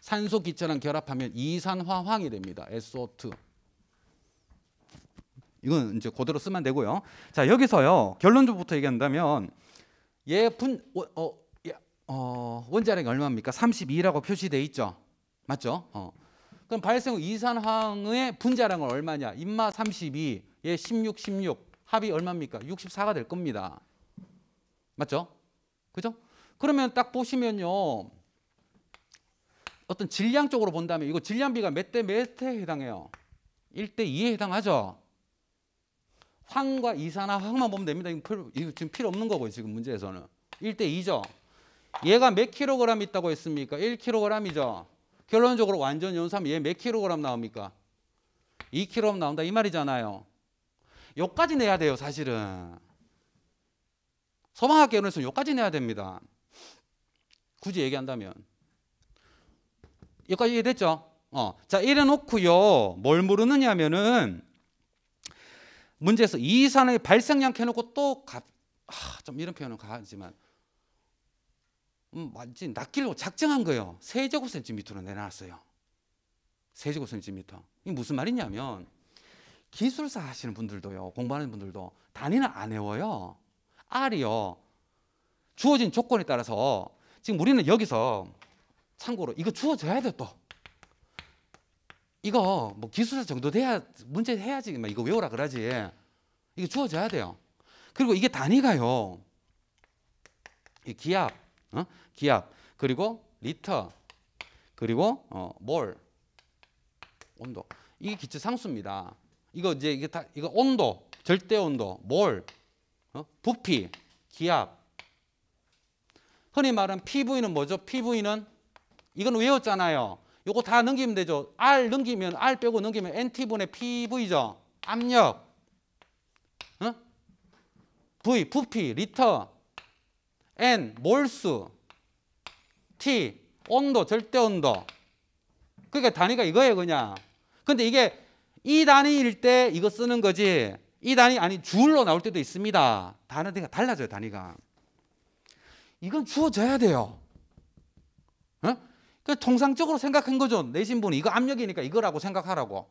산소 기체랑 결합하면 이산화황이 됩니다. SO2. 이건 이제 그대로 쓰면 되고요. 자 여기서요 결론부터 얘기한다면 얘분 어, 어, 어 원자량이 얼마입니까? 32라고 표시돼 있죠. 맞죠? 어. 그럼 발생 후 이산항의 분자량은 얼마냐? 인마 32, 얘 16, 16 합이 얼마입니까? 64가 될 겁니다. 맞죠? 그죠? 그러면 딱 보시면요. 어떤 질량 쪽으로 본다면 이거 질량비가 몇 대 몇에 해당해요? 1대 2에 해당하죠. 황과 이산화 황만 보면 됩니다. 이거, 지금 필요 없는 거고요. 지금 문제에서는. 1대 2죠. 얘가 몇 킬로그램 있다고 했습니까? 1킬로그램이죠. 결론적으로 완전 연소하면 얘몇 킬로그램 나옵니까? 2킬로그램 나온다 이 말이잖아요. 요까지 내야 돼요 사실은. 소방학교 연에서는 요까지 내야 됩니다. 굳이 얘기한다면. 여기까지 이해됐죠? 어. 자, 이래 놓고요. 뭘 물으느냐면은 문제에서 이산의 발생량 켜놓고 또좀 이런 표현은 가지만 마치 음, 낫길고 작정한 거예요. 세제곱센티미터로 내놨어요. 세제곱센티미터. 이게 무슨 말이냐면 기술사 하시는 분들도요. 공부하는 분들도 단위는 안 외워요. R이요. 주어진 조건에 따라서 지금 우리는 여기서 참고로 이거 주어져야 돼 또. 이거 뭐 기술사 정도 돼야 문제 해야지 막 이거 외우라 그러지. 이게 주어져야 돼요. 그리고 이게 단위가요. 이 기압, 어? 기압 그리고 리터 그리고 어, 몰 온도 이게 기체 상수입니다. 이거 이제 이게 다 이거 온도 절대 온도 몰 어? 부피 기압 흔히 말하 PV는 뭐죠? PV는 이건 외웠잖아요. 요거 다 넘기면 되죠. R 넘기면 R 빼고 넘기면 NT분의 PV죠. 압력 어? V 부피 리터 N 몰수 온도, 절대 온도. 그러니까 단위가 이거예요, 그냥. 근데 이게 이 단위일 때 이거 쓰는 거지. 이 단위 아니 줄로 나올 때도 있습니다. 단위가 달라져요, 단위가. 이건 주어져야 돼요. 어? 그 통상적으로 생각한 거죠. 내 신분이 이거 압력이니까 이거라고 생각하라고.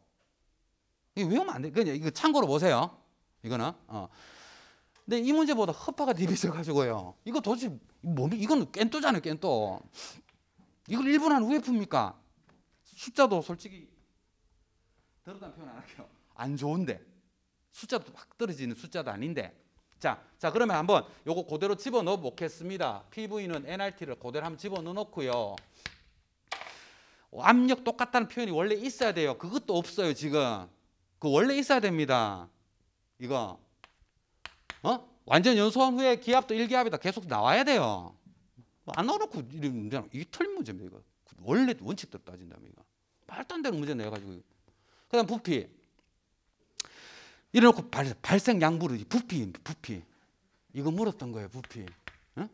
이거 외우면 안 돼. 그냥 이거 참고로 보세요. 이거는. 어. 근데 이 문제보다 허파가 디비서 가지고요. 이거 도대체 뭐 이건 깬또잖아요, 깬또. 이걸 일본한 후에 풉니까? 숫자도 솔직히 더럽다는 표현 안 할게요. 안 좋은데 숫자도 확 떨어지는 숫자도 아닌데 자, 자 그러면 한번 요거 그대로 집어넣어 보겠습니다. PV는 NRT를 그대로 한번 집어넣어 놓고요. 압력 똑같다는 표현이 원래 있어야 돼요. 그것도 없어요 지금. 그 원래 있어야 됩니다. 이거 어? 완전 연소한 후에 기압도 1기압이다 계속 나와야 돼요. 안 나와놓고 이게 틀린 문제입니다. 이거. 원래 원칙대로 따진다면 이거. 말도 안 되는 문제 내가지고. 그 다음 부피. 이래놓고 발, 발생 양부를 부피, 부피. 이거 물었던 거예요, 부피. 응?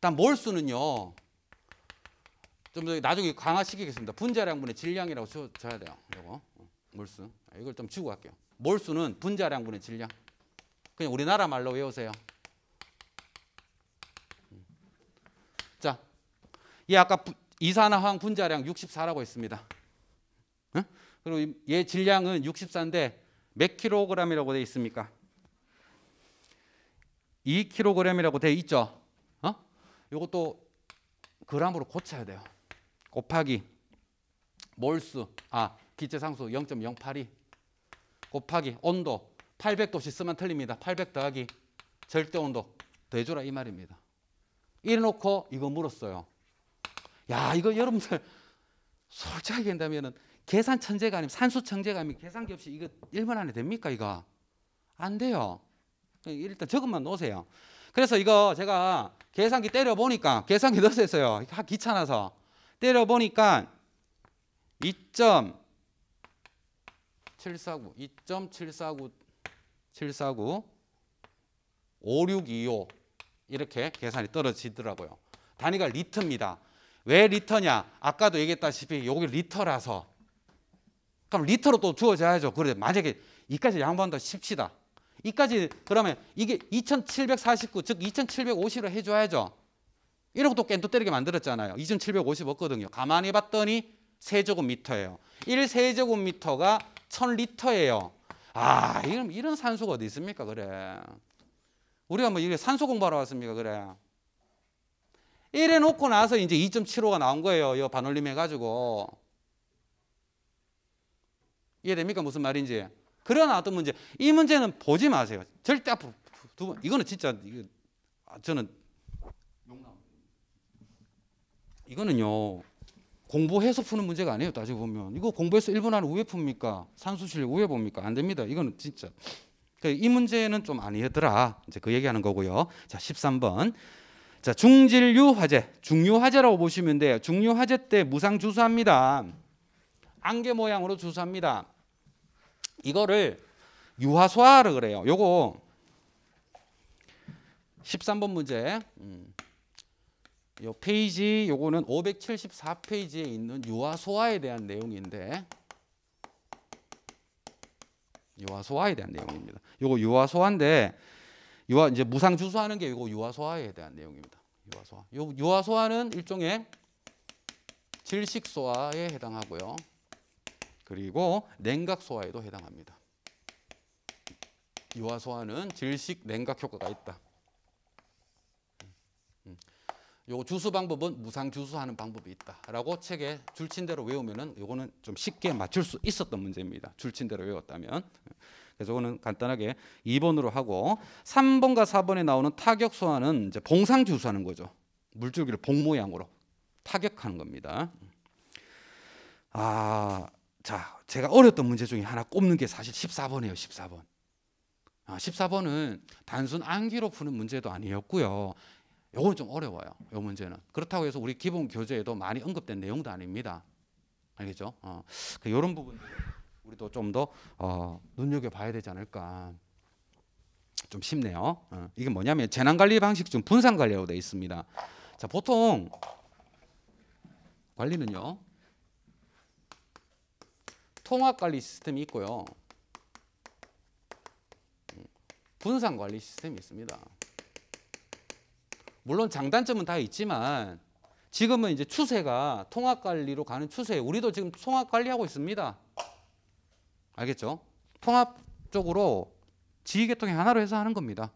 다음 몰수는요. 좀 나중에 강화시키겠습니다. 분자량분의 질량이라고 쳐, 야 돼요. 이거 몰수. 아, 이걸 좀 지고 갈게요. 몰수는 분자량분의 질량. 그냥 우리나라 말로 외우세요. 음. 자, 얘 아까 이산화황 분자량 64라고 했습니다. 응? 그리고 얘 질량은 64인데 몇 킬로그램이라고 돼 있습니까? 2kg이라고 돼 있죠. 어? 이것도 그람으로 고쳐야 돼요. 곱하기 몰수 아 기체 상수 0.082 곱하기 온도 800도씨 쓰면 틀립니다. 800 더하기 절대 온도 더해줘라 이 말입니다. 이래놓고 이거 물었어요. 야 이거 여러분들 솔직하게 된다면 계산 천재가 아니면 산수 천재가 아니면 계산기 없이 이거 1번 안에 됩니까 이거? 안 돼요. 일단 저것만 놓으세요. 그래서 이거 제가 계산기 때려보니까 계산기 넣어서 했어요. 귀찮아서. 때려보니까 2.749, 2.749 749, 5625 이렇게 계산이 떨어지더라고요. 단위가 리터입니다. 왜 리터냐? 아까도 얘기했다시피 여기 리터라서 그럼 리터로 또 주어져야죠. 그래 만약에 이까지 양보한다 칩시다. 이까지 그러면 이게 2749, 즉2 7 5 0으로 해줘야죠. 이러고 또 깬또 때리게 만들었잖아요. 2750없거든요. 가만히 봤더니 세제곱미터예요. 1세제곱미터가 1000리터예요. 아, 이런, 이런 산소가 어디 있습니까? 그래. 우리가 뭐 이게 산소 공부하러 왔습니까? 그래. 이래 놓고 나서 이제 2.75가 나온 거예요. 이 반올림 해가지고. 이해됩니까? 무슨 말인지. 그러 어떤 문제. 이 문제는 보지 마세요. 절대 앞으로 두 번. 이거는 진짜, 이거, 아, 저는. 이거는요. 공부해서 푸는 문제가 아니에요. 따지고 보면 이거 공부해서 1분 안에 우회 풉니까? 산수 실 우회 봅니까? 안 됩니다. 이거는 진짜 그러니까 이 문제는 좀 아니더라. 이제 그 얘기하는 거고요. 자, 13번. 자, 중질류 화재, 중류 화재라고 보시면 돼요. 중류 화재 때 무상 주사합니다. 안개 모양으로 주사합니다. 이거를 유화소화를 그래요. 요거 13번 문제. 음. 요 페이지 요거는 574페이지에 있는 유아소아에 대한 내용인데 유아소아에 대한 내용입니다. 요거 유아소아인데 유아 이제 무상 주소하는 게 요거 유아소아에 대한 내용입니다. 유아소아. 요 유아소아는 일종의 질식소아에 해당하고요. 그리고 냉각소아에도 해당합니다. 유아소아는 질식 냉각 효과가 있다. 요 주수 방법은 무상 주수하는 방법이 있다라고 책에 줄친대로 외우면은 요거는 좀 쉽게 맞출 수 있었던 문제입니다. 줄친대로 외웠다면. 그래서 이거는 간단하게 2번으로 하고 3번과 4번에 나오는 타격 소화는 이제 봉상 주수하는 거죠. 물줄기를 봉 모양으로 타격하는 겁니다. 아, 자, 제가 어렸던 문제 중에 하나 꼽는 게 사실 14번이에요. 14번. 아, 14번은 단순 암기로 푸는 문제도 아니었고요. 요건 좀 어려워요. 요 문제는. 그렇다고 해서 우리 기본 교재에도 많이 언급된 내용도 아닙니다. 알겠죠? 어. 그 요런 부분 우리도 좀더 어, 눈여겨 봐야 되지 않을까. 좀 쉽네요. 어. 이게 뭐냐면 재난 관리 방식 중 분산 관리로 되어 있습니다. 자, 보통 관리는요. 통합 관리 시스템이 있고요. 음, 분산 관리 시스템이 있습니다. 물론 장단점은 다 있지만 지금은 이제 추세가 통합 관리로 가는 추세. 에 우리도 지금 통합 관리하고 있습니다. 알겠죠? 통합 쪽으로 지휘계통의 하나로 해서 하는 겁니다.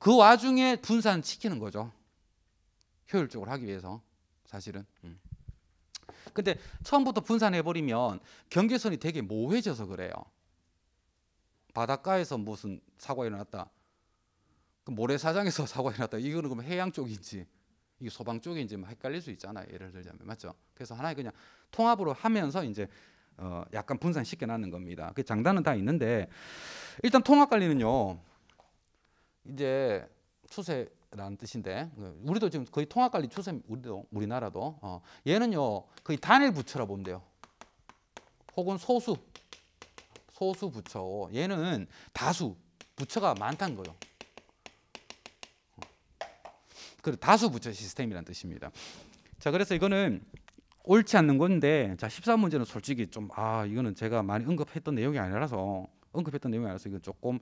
그 와중에 분산 시키는 거죠. 효율적으로 하기 위해서 사실은. 음. 근데 처음부터 분산해버리면 경계선이 되게 모호해져서 그래요. 바닷가에서 무슨 사고가 일어났다. 그 모래사장에서 사고가 났다. 이거는 그럼 해양 쪽인지 이 소방 쪽인지 뭐 헷갈릴 수 있잖아요. 예를 들자면 맞죠? 그래서 하나의 그냥 통합으로 하면서 이제 어 약간 분산시켜 놨는 겁니다. 그 장단은 다 있는데 일단 통합 관리는요. 이제 추세라는 뜻인데 그 우리도 지금 거의 통합 관리 추세 우리도 우리나라도 어 얘는요. 거의 단일 부처라 보면 돼요. 혹은 소수 소수 부처. 얘는 다수 부처가 많다는 거예요. 그 다수 부처 시스템이란 뜻입니다. 자, 그래서 이거는 옳지 않는 건데 자, 13문제는 솔직히 좀 아, 이거는 제가 많이 언급했던 내용이 아니라서 언급했던 내용이 아니라서 이건 조금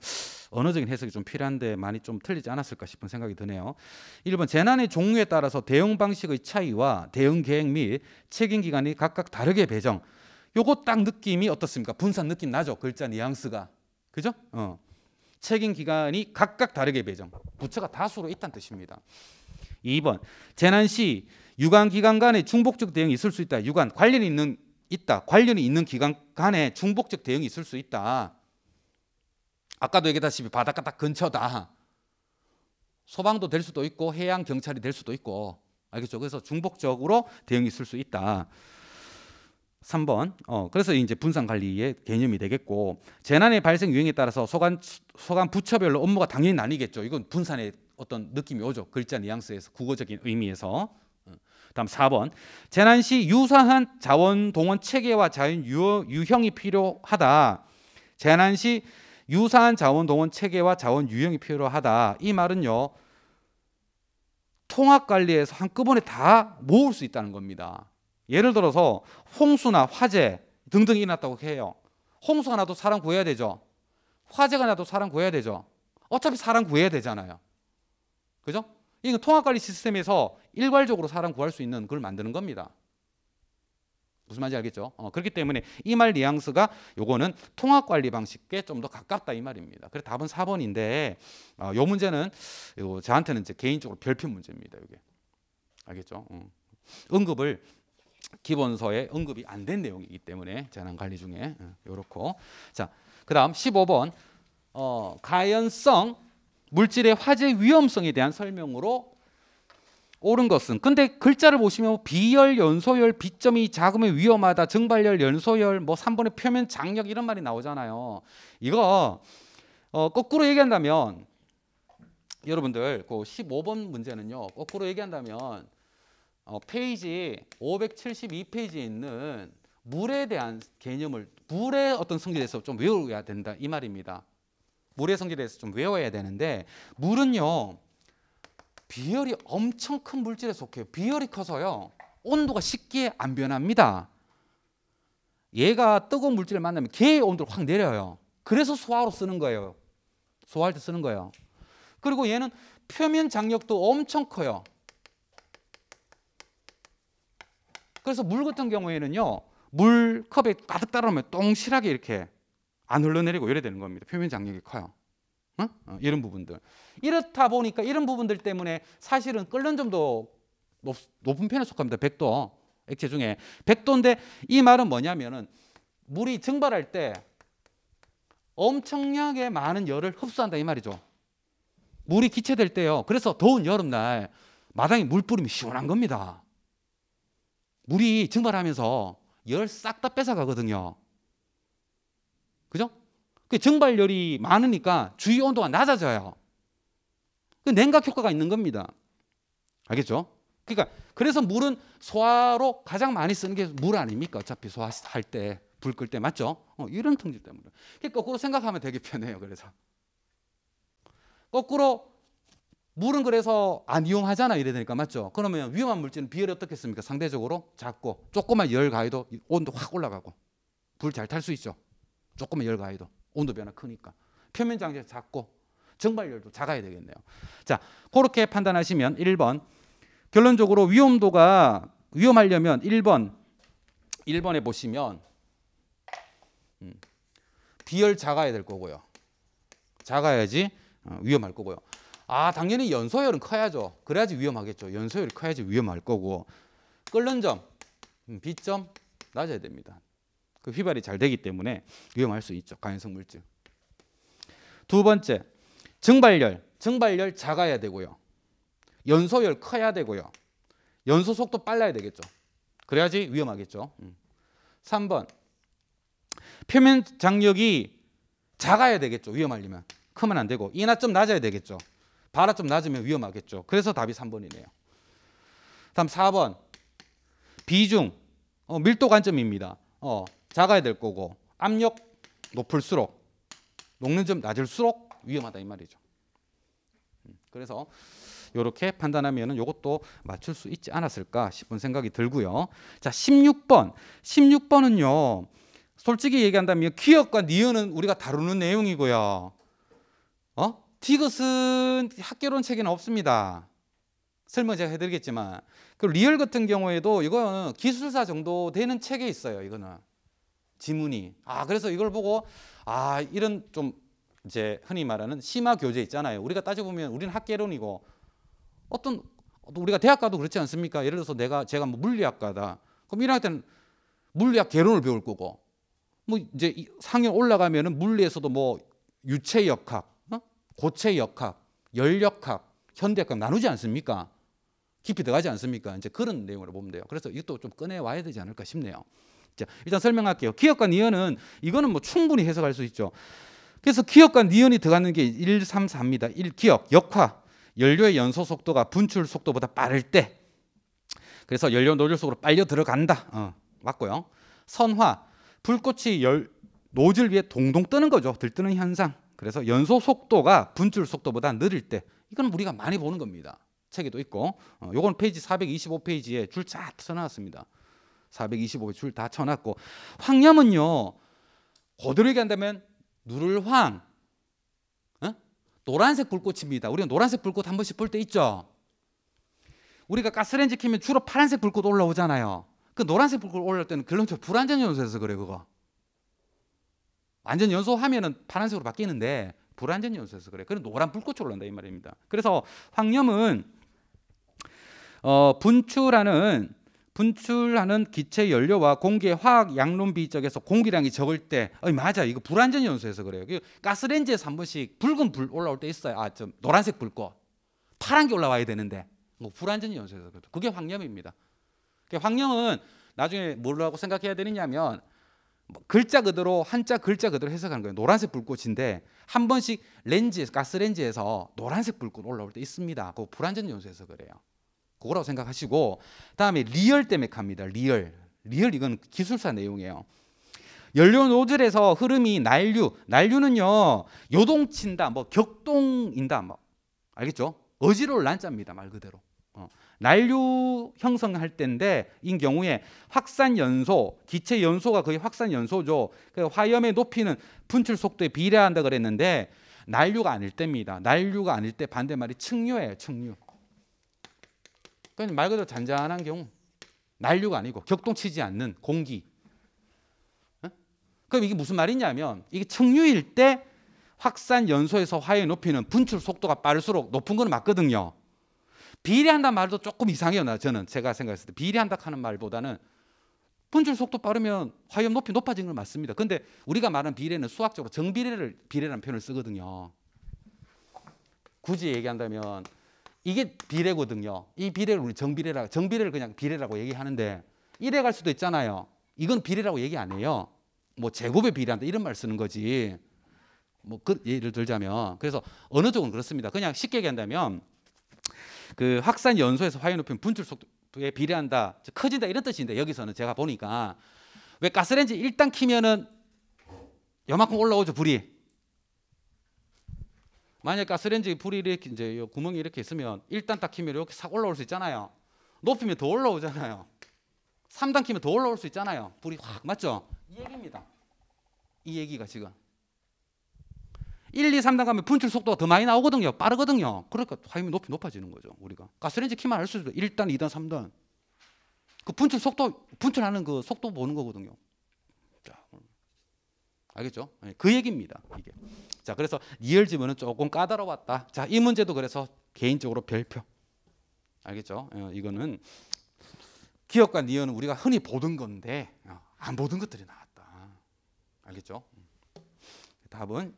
언어적인 해석이 좀 필요한데 많이 좀 틀리지 않았을까 싶은 생각이 드네요. 1번 재난의 종류에 따라서 대응 방식의 차이와 대응 계획 및 책임 기간이 각각 다르게 배정. 요거 딱 느낌이 어떻습니까? 분산 느낌 나죠? 글자 뉘앙스가. 그죠? 어. 책임 기간이 각각 다르게 배정. 부처가 다수로 있다는 뜻입니다. 2번 재난 시 유관 기관 간의 중복적 대응이 있을 수 있다. 유관 관련이 있는 있다. 관련이 있는 기관 간의 중복적 대응이 있을 수 있다. 아까도 얘기했다시피 바닷가 딱 근처다. 소방도 될 수도 있고 해양 경찰이 될 수도 있고 알겠죠? 그래서 중복적으로 대응이 있을 수 있다. 3번. 어, 그래서 이제 분산 관리의 개념이 되겠고 재난의 발생 유형에 따라서 소관 소관 부처별로 업무가 당연히 나뉘겠죠. 이건 분산의 어떤 느낌이 오죠. 글자 뉘앙스에서 국어적인 의미에서. 어. 다음 4번 재난 시 유사한 자원 동원 체계와 자연 유형이 필요하다. 재난 시 유사한 자원 동원 체계와 자원 유형이 필요하다. 이 말은요. 통합 관리에서 한꺼번에 다 모을 수 있다는 겁니다. 예를 들어서 홍수나 화재 등등이 났다고 해요. 홍수가 나도 사람 구해야 되죠. 화재가 나도 사람 구해야 되죠. 어차피 사람 구해야 되잖아요. 그죠? 이건 통합관리 시스템에서 일괄적으로 사람 구할 수 있는 걸 만드는 겁니다. 무슨 말인지 알겠죠? 어, 그렇기 때문에 이말 뉘앙스가 요거는 통합 관리 방식에 좀 더 가깝다 이 말입니다. 그래서 답은 4번인데 어, 요 문제는 요 저한테는 이제 개인적으로 별표 문제입니다. 이게 알겠죠? 음. 언급을 기본서에 언급이 안 된 내용이기 때문에 재난 관리 중에 어, 요렇고 자 그다음 15번 어, 가연성 물질의 화재 위험성에 대한 설명으로 옳은 것은 근데 글자를 보시면 비열 연소열 비점이 자금면 위험하다 증발열 연소열 뭐 3번의 표면 장력 이런 말이 나오잖아요 이거 어, 거꾸로 얘기한다면 여러분들 그 15번 문제는요 거꾸로 얘기한다면 어, 페이지 572페이지에 있는 물에 대한 개념을 물의 어떤 성질에서 좀 외워야 된다 이 말입니다 물의 성질에 대해서 좀 외워야 되는데 물은요 비열이 엄청 큰 물질에 속해요. 비열이 커서요 온도가 쉽게 안 변합니다. 얘가 뜨거운 물질을 만나면 개의 온도를 확 내려요. 그래서 소화로 쓰는 거예요. 소화할 때 쓰는 거예요. 그리고 얘는 표면 장력도 엄청 커요. 그래서 물 같은 경우에는요 물 컵에 가득 따르면 똥실하게 이렇게 안 흘러내리고 이래 되는 겁니다. 표면 장력이 커요. 어? 어, 이런 부분들. 이렇다 보니까 이런 부분들 때문에 사실은 끓는 점도 높, 은 편에 속합니다. 100도 액체 중에 100도인데 이 말은 뭐냐면은 물이 증발할 때 엄청나게 많은 열을 흡수한다 이 말이죠. 물이 기체될 때요. 그래서 더운 여름날 마당에 물 뿌리면 시원한 겁니다. 물이 증발하면서 열 싹 다 뺏어가거든요. 그죠? 그 증발열이 많으니까 주위 온도가 낮아져요. 그 냉각 효과가 있는 겁니다. 알겠죠? 그러니까 그래서 물은 소화로 가장 많이 쓰는 게 물 아닙니까? 어차피 소화할 때 불 끌 때 맞죠? 어, 이런 특질 때문에. 그러니까 거꾸로 생각하면 되게 편해요. 그래서 거꾸로 물은 그래서 안 이용하잖아 이래 되니까 맞죠? 그러면 위험한 물질은 비열이 어떻겠습니까? 상대적으로 작고 조그만 열 가해도 온도 확 올라가고 불 잘 탈 수 있죠. 조금만 열 가해도 온도 변화 크니까 표면 장치 작고 증발열도 작아야 되겠네요. 자, 그렇게 판단하시면 1번 결론적으로 위험도가 위험하려면 1번 1번에 보시면 음, 비열 작아야 될 거고요. 작아야지 어, 위험할 거고요. 아 당연히 연소열은 커야죠. 그래야지 위험하겠죠. 연소열이 커야지 위험할 거고 끓는 점, 비점 음, 낮아야 됩니다. 그 휘발이 잘 되기 때문에 위험할 수 있죠. 가연성 물질. 두 번째, 증발열. 증발열 작아야 되고요. 연소열 커야 되고요. 연소 속도 빨라야 되겠죠. 그래야지 위험하겠죠. 3번. 음. 표면 장력이 작아야 되겠죠. 위험하려면. 크면 안 되고 이나 좀 낮아야 되겠죠. 바라 좀 낮으면 위험하겠죠. 그래서 답이 3번이네요. 다음 4번. 비중. 어, 밀도 관점입니다. 어, 작아야 될 거고 압력 높을수록 녹는 점 낮을수록 위험하다 이 말이죠. 음, 그래서 이렇게 판단하면 이것도 맞출 수 있지 않았을까 싶은 생각이 들고요. 자, 16번. 16번은요. 솔직히 얘기한다면 기억과 니은은 우리가 다루는 내용이고요. 어? 디귿은 학교론 책에는 없습니다. 설명 제가 해드리겠지만 그 리얼 같은 경우에도 이거는 기술사 정도 되는 책에 있어요. 이거는 지문이. 아, 그래서 이걸 보고 아, 이런 좀 이제 흔히 말하는 심화 교재 있잖아요. 우리가 따져보면 우리는 학계론이고 어떤 우리가 대학가도 그렇지 않습니까? 예를 들어서 내가 제가 뭐 물리학과다. 그럼 1학년 때는 물리학 개론을 배울 거고 뭐 이제 상해 올라가면은 물리에서도 뭐 유체 역학, 어? 고체 역학, 열역학, 현대학 나누지 않습니까? 깊이 들어가지 않습니까? 이제 그런 내용으로 보면 돼요. 그래서 이것도 좀 꺼내 와야 되지 않을까 싶네요. 자, 일단 설명할게요. 기억과 니은은 이거는 뭐 충분히 해석할 수 있죠. 그래서 기억과 니은이 들어가는 게 1, 3, 4입니다. 1. 기억 역화, 연료의 연소 속도가 분출 속도보다 빠를 때 그래서 연료 노즐 속으로 빨려 들어간다. 어, 맞고요. 선화, 불꽃이 열, 노즐 위에 동동 뜨는 거죠. 들뜨는 현상. 그래서 연소 속도가 분출 속도보다 느릴 때 이건 우리가 많이 보는 겁니다. 책에도 있고 어, 요건 페이지 425페이지에 줄쫙 써놨습니다. 425개 줄 다 쳐놨고 황염은요 거대로 얘기한다면 누를 황 어? 노란색 불꽃입니다. 우리가 노란색 불꽃 한 번씩 볼 때 있죠. 우리가 가스레인지 키면 주로 파란색 불꽃 올라오잖아요. 그 노란색 불꽃 올라올 때는 결론적불안정 연소에서 그래 그거. 완전 연소하면은 파란색으로 바뀌는데 불안전 연소에서 그래. 그런 노란 불꽃이 올라온다 이 말입니다. 그래서 황염은 어, 분추라는 분출하는 기체 연료와 공기의 화학 양론 비적에서 공기량이 적을 때 아니 맞아 이거 불완전 연소에서 그래요. 그 가스렌지에서 한 번씩 붉은 불 올라올 때 있어요. 아좀 노란색 붉고 파란 게 올라와야 되는데 뭐 불완전 연소에서 그래요. 그렇죠. 그게 황염입니다. 그러니까 황염은 나중에 뭐라고 생각해야 되느냐면 뭐 글자 그대로 한자 글자 그대로 해석하는 거예요. 노란색 불꽃인데 한 번씩 렌즈 가스렌지에서 노란색 불꽃 올라올 때 있습니다. 그 불완전 연소에서 그래요. 그거라고 생각하시고 다음에 리얼 때문에 갑니다. 리얼. 리얼 이건 기술사 내용이에요. 연료 노즐에서 흐름이 난류. 난류는요. 요동친다. 뭐 격동인다. 뭐 알겠죠? 어지러울 난자입니다. 말 그대로. 어. 난류 형성할 때인데 인 경우에 확산 연소, 기체 연소가 거의 확산 연소죠. 그 화염의 높이는 분출 속도에 비례한다 그랬는데 난류가 아닐 때입니다. 난류가 아닐 때 반대말이 측류예요. 측류. 그러니까 말 그대로 잔잔한 경우 난류가 아니고 격동치지 않는 공기. 그럼 이게 무슨 말이냐면 이게 청류일 때 확산 연소에서 화의 높이는 분출 속도가 빠를수록 높은 건 맞거든요. 비례한다 말도 조금 이상해요. 저는 제가 생각했을 때 비례한다 하는 말보다는 분출 속도 빠르면 화염 높이 높아지는 건 맞습니다. 근데 우리가 말하는 비례는 수학적으로 정비례를 비례라는 표현을 쓰거든요. 굳이 얘기한다면 이게 비례거든요. 이 비례를 우리 정비례라 정비례를 그냥 비례라고 얘기하는데 이래 갈 수도 있잖아요. 이건 비례라고 얘기 안 해요. 뭐제곱에 비례한다 이런 말 쓰는 거지. 뭐 그 예를 들자면 그래서 어느 쪽은 그렇습니다. 그냥 쉽게 얘기한다면 그 확산 연소에서 화유 높이는 분출 속도에 비례한다. 커진다 이런 뜻인데 여기서는 제가 보니까 왜 가스레인지 일단 키면은 요만큼 올라오죠 불이. 만약 가스레인지 불이 이렇게 이제 구멍이 이렇게 있으면 1단 딱 키면 이렇게 싹 올라올 수 있잖아요. 높이면 더 올라오잖아요. 3단 키면 더 올라올 수 있잖아요. 불이 확 맞죠? 이 얘기입니다. 이 얘기가 지금 1, 2, 3단 가면 분출 속도가 더 많이 나오거든요. 빠르거든요. 그러니까 화염이 높이 높아지는 거죠. 우리가 가스레인지 키만 알 수도 있어 1단, 2단, 3단. 그 분출 속도 분출하는 그 속도 보는 거거든요. 알겠죠? 예, 그 얘기입니다. 이게. 자, 그래서 이열 지문은 조금 까다로웠다. 자, 이 문제도 그래서 개인적으로 별표. 알겠죠? 어, 이거는 기억과 니어 우리가 흔히 보던 건데 어, 안 보던 것들이 나왔다. 알겠죠? 음. 답은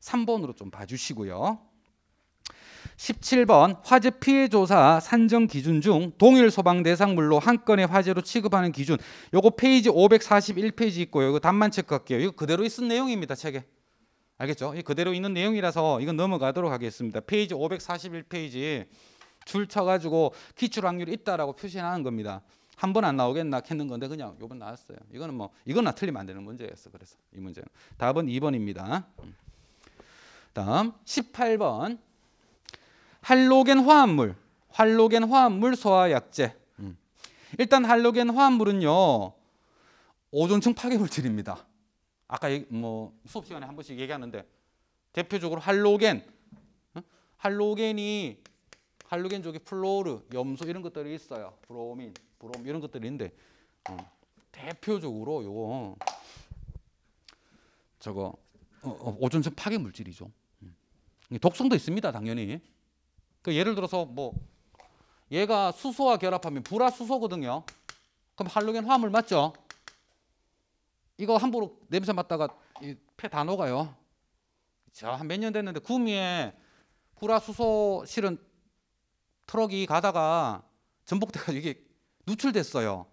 3번으로 음, 좀 봐주시고요. 17번 화재 피해 조사 산정 기준 중 동일 소방 대상물로 한 건의 화재로 취급하는 기준. 요거 페이지 541페이지 있고요. 이거 단만 체크할게요. 이거 그대로 있은 내용입니다. 책에. 알겠죠? 이 그대로 있는 내용이라서 이건 넘어가도록 하겠습니다. 페이지 541페이지 줄 쳐가지고 기출 확률 이 있다라고 표시하는 겁니다. 한 번 안 나오겠나 했는 건데 그냥 요번 나왔어요. 이거는 뭐 이거나 틀리면 안 되는 문제였어. 그래서 이 문제는 답은 2번입니다. 음. 다음 18번 할로겐 화합물, 할로겐 화합물 소화 약제. 음. 일단 할로겐 화합물은요. 오존층 파괴물질입니다. 아까 뭐 수업 시간에 한 번씩 얘기하는데 대표적으로 할로겐, 할로겐이 할로겐 쪽에 플로르, 염소 이런 것들이 있어요. 브로민, 브롬 이런 것들이 데 음, 대표적으로 요거 저거 어, 어, 오존층 파괴 물질이죠. 음. 독성도 있습니다, 당연히. 그 예를 들어서 뭐 얘가 수소와 결합하면 불화수소거든요. 그럼 할로겐 화물 맞죠? 이거 함부로 냄새 맡다가 폐 다 녹아요. 자한몇 년 됐는데 구미에 불화수소 실은 트럭이 가다가 전복돼가 이게 누출됐어요.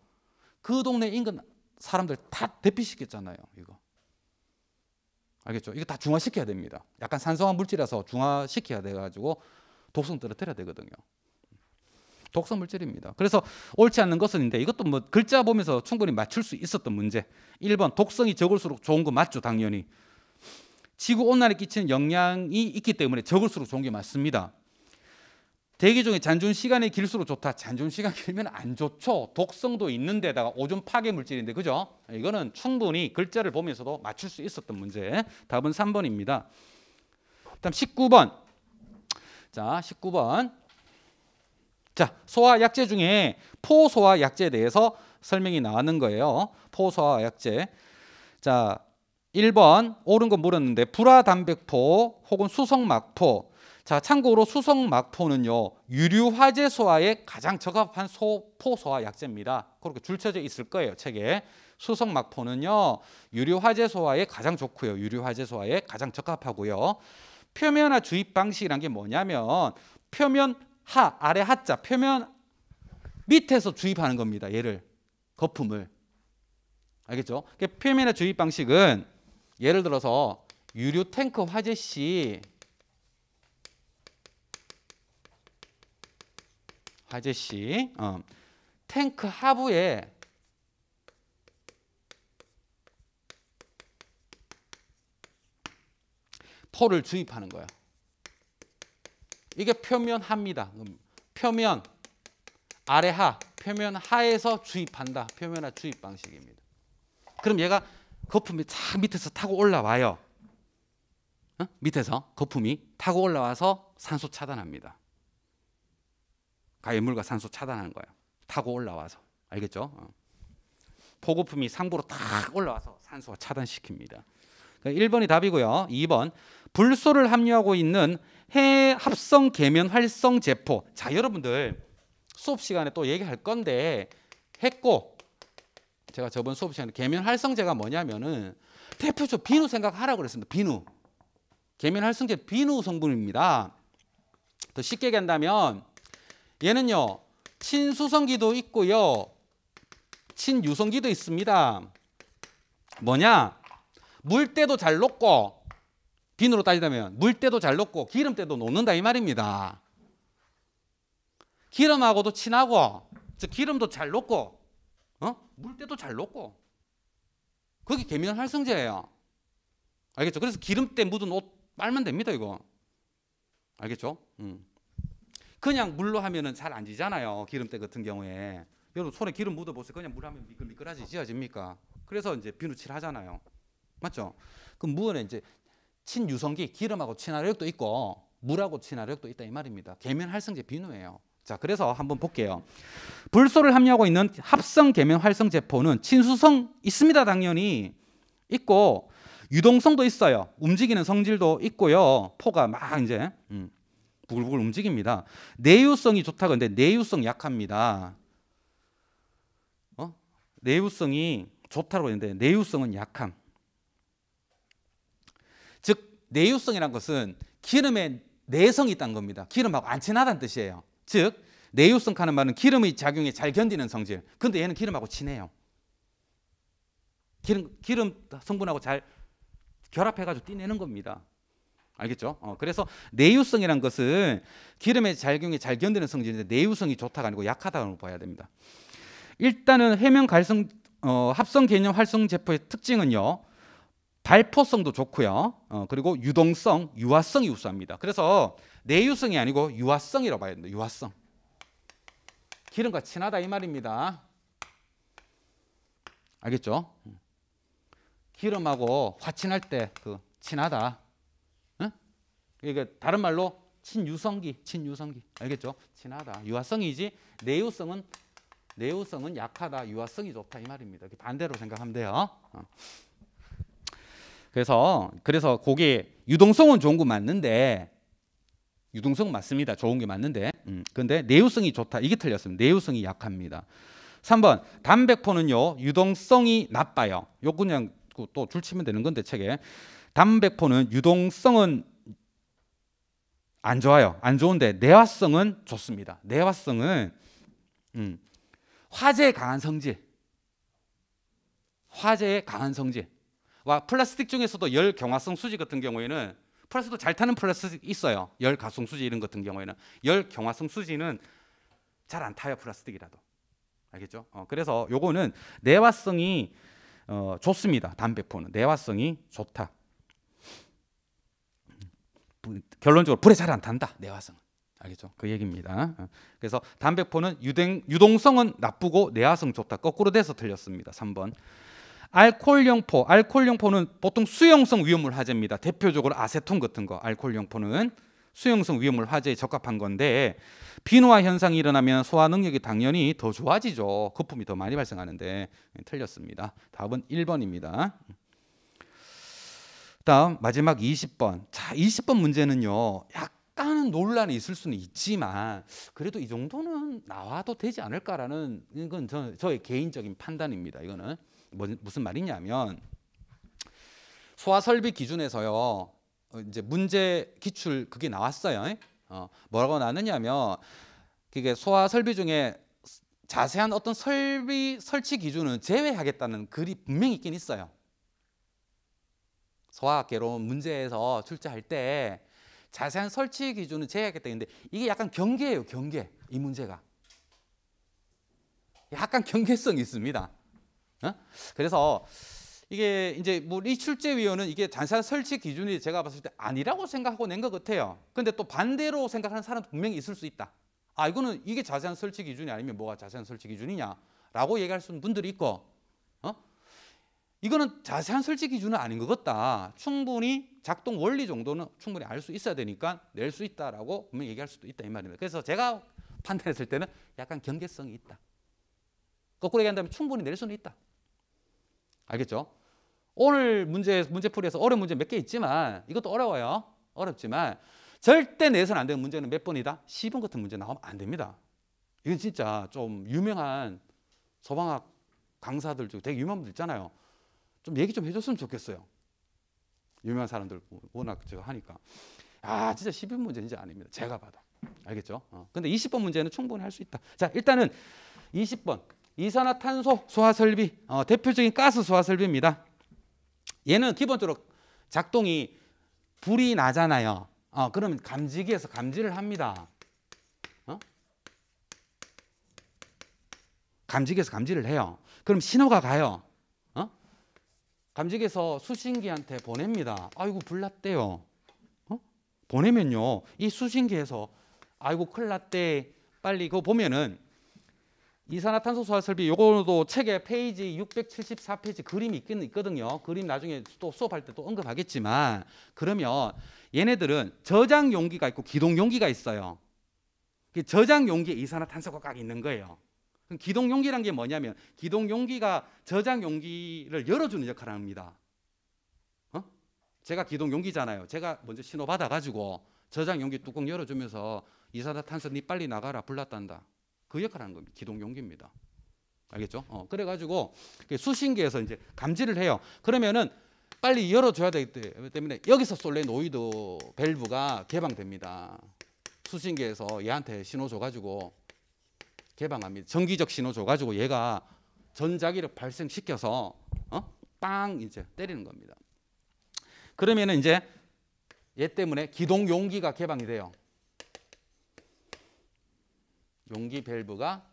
그 동네 인근 사람들 다 대피시켰잖아요. 이거 알겠죠? 이거 다 중화시켜야 됩니다. 약간 산성한 물질이라서 중화시켜야 돼가지고 독성 떨어뜨려야 되거든요. 독성 물질입니다. 그래서 옳지 않는 것은 인데 이것도 뭐 글자 보면서 충분히 맞출 수 있었던 문제. 1번 독성이 적을수록 좋은 거 맞죠, 당연히. 지구 온난화에 끼치는 영향이 있기 때문에 적을수록 좋은 게 맞습니다. 대기 중에 잔존 시간이 길수록 좋다. 잔존 시간 길면 안 좋죠. 독성도 있는데다가 오존 파괴 물질인데 그죠? 이거는 충분히 글자를 보면서도 맞출 수 있었던 문제. 답은 3번입니다. 다음 19번. 자, 19번. 자, 소화 약재 중에 포소화 약재에 대해서 설명이 나왔는 거예요. 포소화 약재. 자, 1번 옳은 건 물었는데 불화단백포 혹은 수성막포. 자, 참고로 수성막포는요. 유류화재 소화에 가장 적합한 소포소화 약재입니다. 그렇게 줄쳐져 있을 거예요, 책에. 수성막포는요. 유류화재 소화에 가장 좋고요. 유류화재 소화에 가장 적합하고요. 표면화 주입 방식이란 게 뭐냐면 표면 하 아래 하자 표면 밑에서 주입하는 겁니다. 얘를 거품을 알겠죠? 그 그러니까 표면화 주입 방식은 예를 들어서 유류 탱크 화재 시 화재 시 어, 탱크 하부에 토를 주입하는 거야. 이게 표면합니다. 표면 음, 아래하 표면 하에서 주입한다. 표면하 주입 방식입니다. 그럼 얘가 거품이 쫙 밑에서 타고 올라와요. 어? 밑에서 거품이 타고 올라와서 산소 차단합니다. 가열물과 산소 차단하는 거예요. 타고 올라와서 알겠죠? 어. 포거품이 상부로 탁 올라와서 산소 차단시킵니다. 1번이 그러니까 답이고요. 2번 불소를 함유하고 있는 해 합성 계면 활성 제포. 자, 여러분들 수업 시간에 또 얘기할 건데 했고 제가 저번 수업 시간에 계면 활성제가 뭐냐면은 대표적 비누 생각하라고 그랬습니다. 비누. 계면 활성제 비누 성분입니다. 더 쉽게 얘기한다면 얘는요. 친수성기도 있고요. 친유성기도 있습니다. 뭐냐? 물때도 잘 녹고 기준으로 따지자면 물때도 잘 녹고 기름때도 녹는다 이 말입니다. 기름하고도 친하고 즉 기름도 잘 녹고 어? 물때도 잘 녹고 그게 개미는 활성제예요. 알겠죠? 그래서 기름때 묻은 옷 빨면 됩니다 이거. 알겠죠? 음. 그냥 물로 하면잘안 지잖아요. 기름때 같은 경우에. 여러분 손에 기름 묻어 보세요. 그냥 물 하면 미끌미끌하지 지어집니까? 그래서 이제 비누칠 하잖아요. 맞죠? 그 무언에 이제 친유성기 기름하고 친화력도 있고 물하고 친화력도 있다 이 말입니다. 계면활성제 비누예요. 자, 그래서 한번 볼게요. 불소를 함유하고 있는 합성 계면 활성제포는 친수성 있습니다, 당연히. 있고 유동성도 있어요. 움직이는 성질도 있고요. 포가 막 이제 음, 부글부글 움직입니다. 내유성이 좋다 근데 내유성 약합니다. 어? 내유성이 좋다고 했는데 내유성은 약함. 내유성이란 것은 기름에 내성이 있다는 겁니다. 기름하고 안 친하다는 뜻이에요. 즉 내유성하는 말은 기름의 작용에 잘 견디는 성질. 근데 얘는 기름하고 친해요. 기름, 기름 성분하고 잘 결합해가지고 띠내는 겁니다. 알겠죠? 어, 그래서 내유성이란 것은 기름의 작용에 잘 견디는 성질인데 내유성이 좋다가 아니고 약하다고 봐야 됩니다. 일단은 해면 갈성 어, 합성 개념 활성 제포의 특징은요. 발포성도 좋고요. 어, 그리고 유동성, 유화성이 우수합니다. 그래서 내유성이 아니고 유화성이라고 봐야 된다. 유화성. 기름과 친하다 이 말입니다. 알겠죠? 기름하고 화친할 때 그 친하다. 응? 그러니까 다른 말로 친유성기, 친유성기. 알겠죠? 친하다. 유화성이지 내유성은 내유성은 약하다. 유화성이 좋다 이 말입니다. 반대로 생각하면 돼요. 어. 그래서 그래서 그게 유동성은 좋은 거 맞는데 유동성 맞습니다. 좋은 게 맞는데. 음, 근데 내유성이 좋다. 이게 틀렸습니다. 내유성이 약합니다. 3번 담백포는요 유동성이 나빠요. 요 그냥 또 줄치면 되는 건데 책에 담백포는 유동성은 안 좋아요. 안 좋은데 내화성은 좋습니다. 내화성은 음, 화재 강한 성질. 화재 강한 성질. 와 플라스틱 중에서도 열 경화성 수지 같은 경우에는 플라스도 잘 타는 플라스틱 있어요. 열 가성 수지 이런 같은 경우에는 열 경화성 수지는 잘 안 타요 플라스틱이라도 알겠죠? 어, 그래서 요거는 내화성이 어, 좋습니다. 담배포는 내화성이 좋다. 음, 결론적으로 불에 잘 안 탄다. 내화성 알겠죠? 그 얘기입니다. 어, 그래서 담배포는 유동, 유동성은 나쁘고 내화성 좋다. 거꾸로 돼서 틀렸습니다. 3번. 알코올 용포, 알코올 용포는 보통 수용성 위험물 화재입니다. 대표적으로 아세톤 같은 거, 알코올 용포는 수용성 위험물 화재에 적합한 건데 비누화 현상이 일어나면 소화 능력이 당연히 더 좋아지죠. 거품이 더 많이 발생하는데 예, 틀렸습니다. 답은 1번입니다. 다음 마지막 20번. 자, 20번 문제는요. 약간은 논란이 있을 수는 있지만 그래도 이 정도는 나와도 되지 않을까라는 이건 저, 저의 개인적인 판단입니다. 이거는 뭐, 무슨 말이냐면 소화 설비 기준에서요 어, 이제 문제 기출 그게 나왔어요. 어, 뭐라고 나느냐면 그게 소화 설비 중에 자세한 어떤 설비 설치 기준은 제외하겠다는 글이 분명히 있긴 있어요. 소화학계로 문제에서 출제할 때 자세한 설치 기준은 제외하겠다 는데 이게 약간 경계예요 경계 이 문제가 약간 경계성이 있습니다 어? 그래서 이게 이제 뭐 이 출제위원은 이게 자산 설치 기준이 제가 봤을 때 아니라고 생각하고 낸 것 같아요. 근데 또 반대로 생각하는 사람 분명히 있을 수 있다. 아 이거는 이게 자세한 설치 기준이 아니면 뭐가 자세한 설치 기준이냐라고 얘기할 수 있는 분들이 있고, 어? 이거는 자세한 설치 기준은 아닌 것 같다. 충분히 작동 원리 정도는 충분히 알 수 있어야 되니까 낼 수 있다라고 분명히 얘기할 수도 있다 이 말입니다. 그래서 제가 판단했을 때는 약간 경계성이 있다. 거꾸로 얘기한다면 충분히 낼 수는 있다. 알겠죠? 오늘 문제 문제풀이에서 어려운 문제 몇 개 있지만 이것도 어려워요. 어렵지만 절대 내선 안 되는 문제는 몇 번이다? 10번 같은 문제 나오면 안 됩니다. 이건 진짜 좀 유명한 소방학 강사들 중 되게 유명한 분들 있잖아요. 좀 얘기 좀 해줬으면 좋겠어요. 유명한 사람들 워낙 제가 하니까. 아 진짜 10번 문제 진짜 아닙니다. 제가 봐도. 알겠죠? 어. 근데 20번 문제는 충분히 할 수 있다. 자 일단은 20번 이산화탄소 소화설비, 어, 대표적인 가스 소화설비입니다. 얘는 기본적으로 작동이 불이 나잖아요. 어, 그러면 감지기에서 감지를 합니다. 어? 감지기에서 감지를 해요. 그럼 신호가 가요. 어? 감지기에서 수신기한테 보냅니다. 아이고 불났대요. 어? 보내면요. 이 수신기에서 아이고 큰일 났대. 빨리 그거 보면은 이산화탄소 소화 설비 요거도 책에 페이지 674페이지 그림이 있긴 있거든요. 그림 나중에 또 수업할 때 또 언급하겠지만 그러면 얘네들은 저장 용기가 있고 기동 용기가 있어요. 그 저장 용기에 이산화탄소가 꽉 있는 거예요. 기동 용기란 게 뭐냐면 기동 용기가 저장 용기를 열어주는 역할을 합니다. 어? 제가 기동 용기잖아요. 제가 먼저 신호 받아가지고 저장 용기 뚜껑 열어주면서 이산화탄소 니 빨리 나가라 불났단다. 그 역할을 하는 겁니다. 기동용기입니다. 알겠죠? 어, 그래가지고 그 수신기에서 이제 감지를 해요. 그러면은 빨리 열어줘야 되기 때문에 여기서 솔레노이드 밸브가 개방됩니다. 수신기에서 얘한테 신호 줘가지고 개방합니다. 전기적 신호 줘가지고 얘가 전자기를 발생시켜서 어? 빵 이제 때리는 겁니다. 그러면은 이제 얘 때문에 기동 용기가 개방이 돼요. 용기 밸브가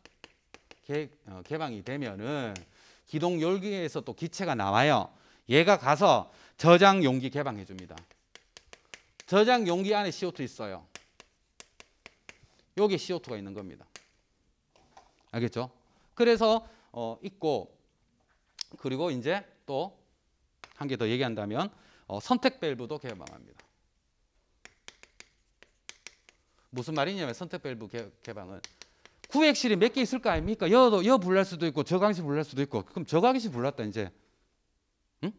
개, 어, 방이 되면은 기동 열기에서 또 기체가 나와요. 얘가 가서 저장 용기 개방해 줍니다. 저장 용기 안에 CO2 있어요. 여기 CO2가 있는 겁니다. 알겠죠? 그래서 어, 있고 그리고 이제 또 한 개 더 얘기한다면 어, 선택 밸브도 개방합니다. 무슨 말이냐면 선택 밸브 개, 개방은 구액실이 몇 개 있을 거 아닙니까? 여도 여 불날 수도 있고 저강실 불날 수도 있고 그럼 저강실 불났다 이제 응?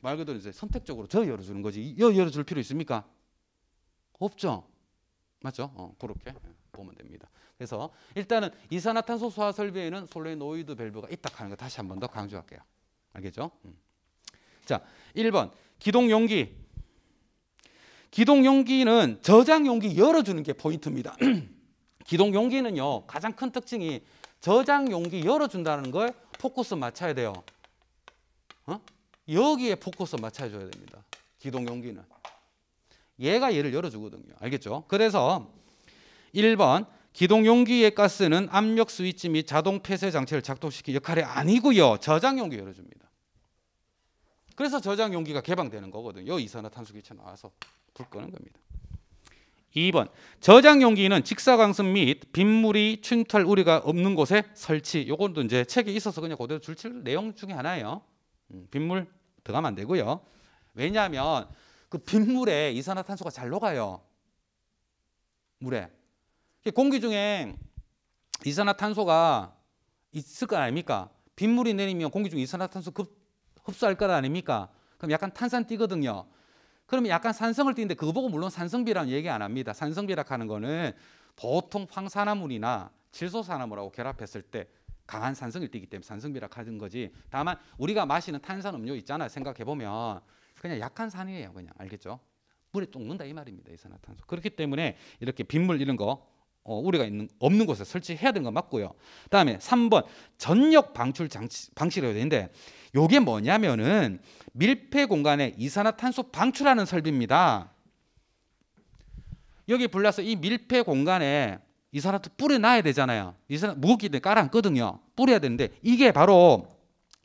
말 그대로 이제 선택적으로 저 열어주는 거지 여 열어줄 필요 있습니까? 없죠. 맞죠? 어, 그렇게 보면 됩니다. 그래서 일단은 이산화탄소 소화 설비에는 솔레노이드 밸브가 있다 하는 거 다시 한 번 더 강조할게요. 알겠죠? 음. 자, 1번 기동 용기. 기동 용기는 저장 용기 열어주는 게 포인트입니다. 기동 용기는요 가장 큰 특징이 저장 용기 열어준다는 걸 포커스 맞춰야 돼요. 어? 여기에 포커스 맞춰줘야 됩니다. 기동 용기는. 얘가 얘를 열어주거든요. 알겠죠? 그래서 1번 기동 용기의 가스는 압력 스위치 및 자동 폐쇄 장치를 작동시킬 역할이 아니고요. 저장 용기 열어줍니다. 그래서 저장 용기가 개방되는 거거든요. 이산화탄소 기체 나와서 불 끄는 겁니다. 2번 저장 용기는 직사광선 및 빗물이 침탈 우려가 없는 곳에 설치. 요건도 이제 책에 있어서 그냥 그대로 줄칠 내용 중에 하나예요. 음, 빗물 들어가면 안 되고요. 왜냐하면 그 빗물에 이산화탄소가 잘 녹아요. 물에. 공기 중에 이산화탄소가 있을 거 아닙니까? 빗물이 내리면 공기 중에 이산화탄소 급, 흡수할 거 아닙니까? 그럼 약간 탄산 띠거든요. 그러면 약간 산성을 띠는데 그거 보고 물론 산성비라는 얘기 안 합니다. 산성비라 하는 거는 보통 황산화물이나 질소산화물하고 결합했을 때 강한 산성을 띠기 때문에 산성비라 하는 거지. 다만 우리가 마시는 탄산 음료 있잖아. 생각해 보면 그냥 약한 산이에요. 그냥 알겠죠? 물에 녹는다 이 말입니다. 이산화탄소. 그렇기 때문에 이렇게 빗물 이런 거 어, 우리가 있는 없는 곳에 설치해야 되는 건 맞고요. 그다음에 3번 전력 방출 장치 방식이라고 되는데 요게 뭐냐면은 밀폐 공간에 이산화탄소 방출하는 설비입니다. 여기 불러서 이 밀폐 공간에 이산화탄소 뿌려놔야 되잖아요. 이산화 무기들깔아놨거든요 뿌려야 되는데 이게 바로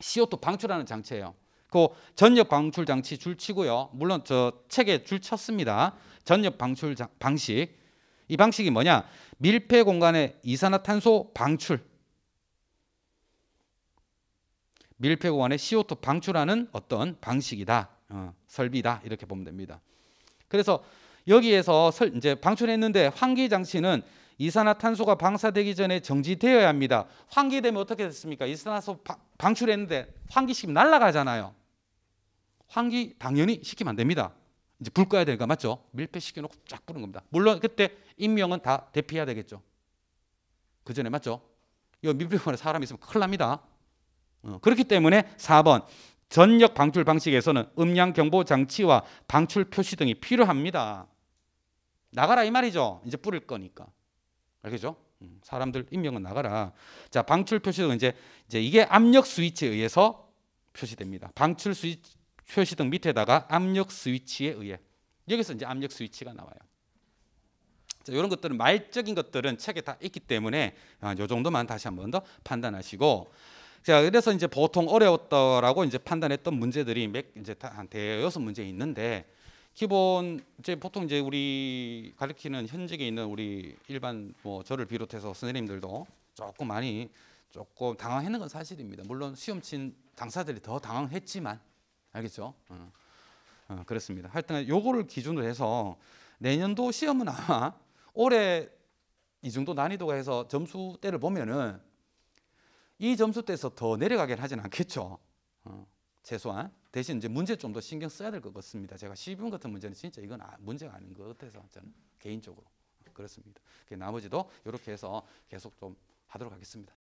CO2 방출하는 장치예요. 그 전력 방출 장치 줄치고요. 물론 저 책에 줄쳤습니다. 전력 방출 장, 방식. 이 방식이 뭐냐? 밀폐 공간에 이산화탄소 방출 밀폐 공간의 CO2 방출하는 어떤 방식이다. 어, 설비다 이렇게 보면 됩니다. 그래서 여기에서 설, 이제 방출했는데 환기 장치는 이산화탄소가 방사되기 전에 정지되어야 합니다. 환기되면 어떻게 됐습니까? 이산화탄소 방출했는데 환기시키면 날아가잖아요. 환기 당연히 시키면 안 됩니다. 이제 불 꺼야 되니까 맞죠? 밀폐시켜놓고 쫙 부는 겁니다. 물론 그때 인명은 다 대피해야 되겠죠. 그 전에 맞죠? 이 밀폐공간에 사람이 있으면 큰일 납니다. 어, 그렇기 때문에 4번 전력 방출 방식에서는 음량 경보 장치와 방출 표시 등이 필요합니다. 나가라 이 말이죠. 이제 뿌릴 거니까. 알겠죠? 음, 사람들 인명은 나가라. 자, 방출 표시 등 이제 이제 이게 압력 스위치에 의해서 표시됩니다. 방출 스위치 표시 등 밑에다가 압력 스위치에 의해 여기서 이제 압력 스위치가 나와요. 자, 이런 것들은 말적인 것들은 책에 다 있기 때문에 아, 요 정도만 다시 한 번 더 판단하시고 자 그래서 이제 보통 어려웠다라고 이제 판단했던 문제들이 몇 이제 한 대여섯 문제 있는데 기본 이제 보통 이제 우리 가르키는 현직에 있는 우리 일반 뭐 저를 비롯해서 선생님들도 조금 많이 조금 당황했는 건 사실입니다. 물론 시험 친 당사들이 더 당황했지만 알겠죠? 어, 어, 그렇습니다. 하여튼 요거를 기준으로 해서 내년도 시험은 아마 올해 이 정도 난이도가 해서 점수대를 보면은 이 점수대에서 더 내려가긴 하진 않겠죠. 어, 최소한. 대신 이제 문제 좀 더 신경 써야 될 것 같습니다. 제가 시분 같은 문제는 진짜 이건 아, 문제가 아닌 것 같아서 저는 개인적으로 그렇습니다. 나머지도 이렇게 해서 계속 좀 하도록 하겠습니다.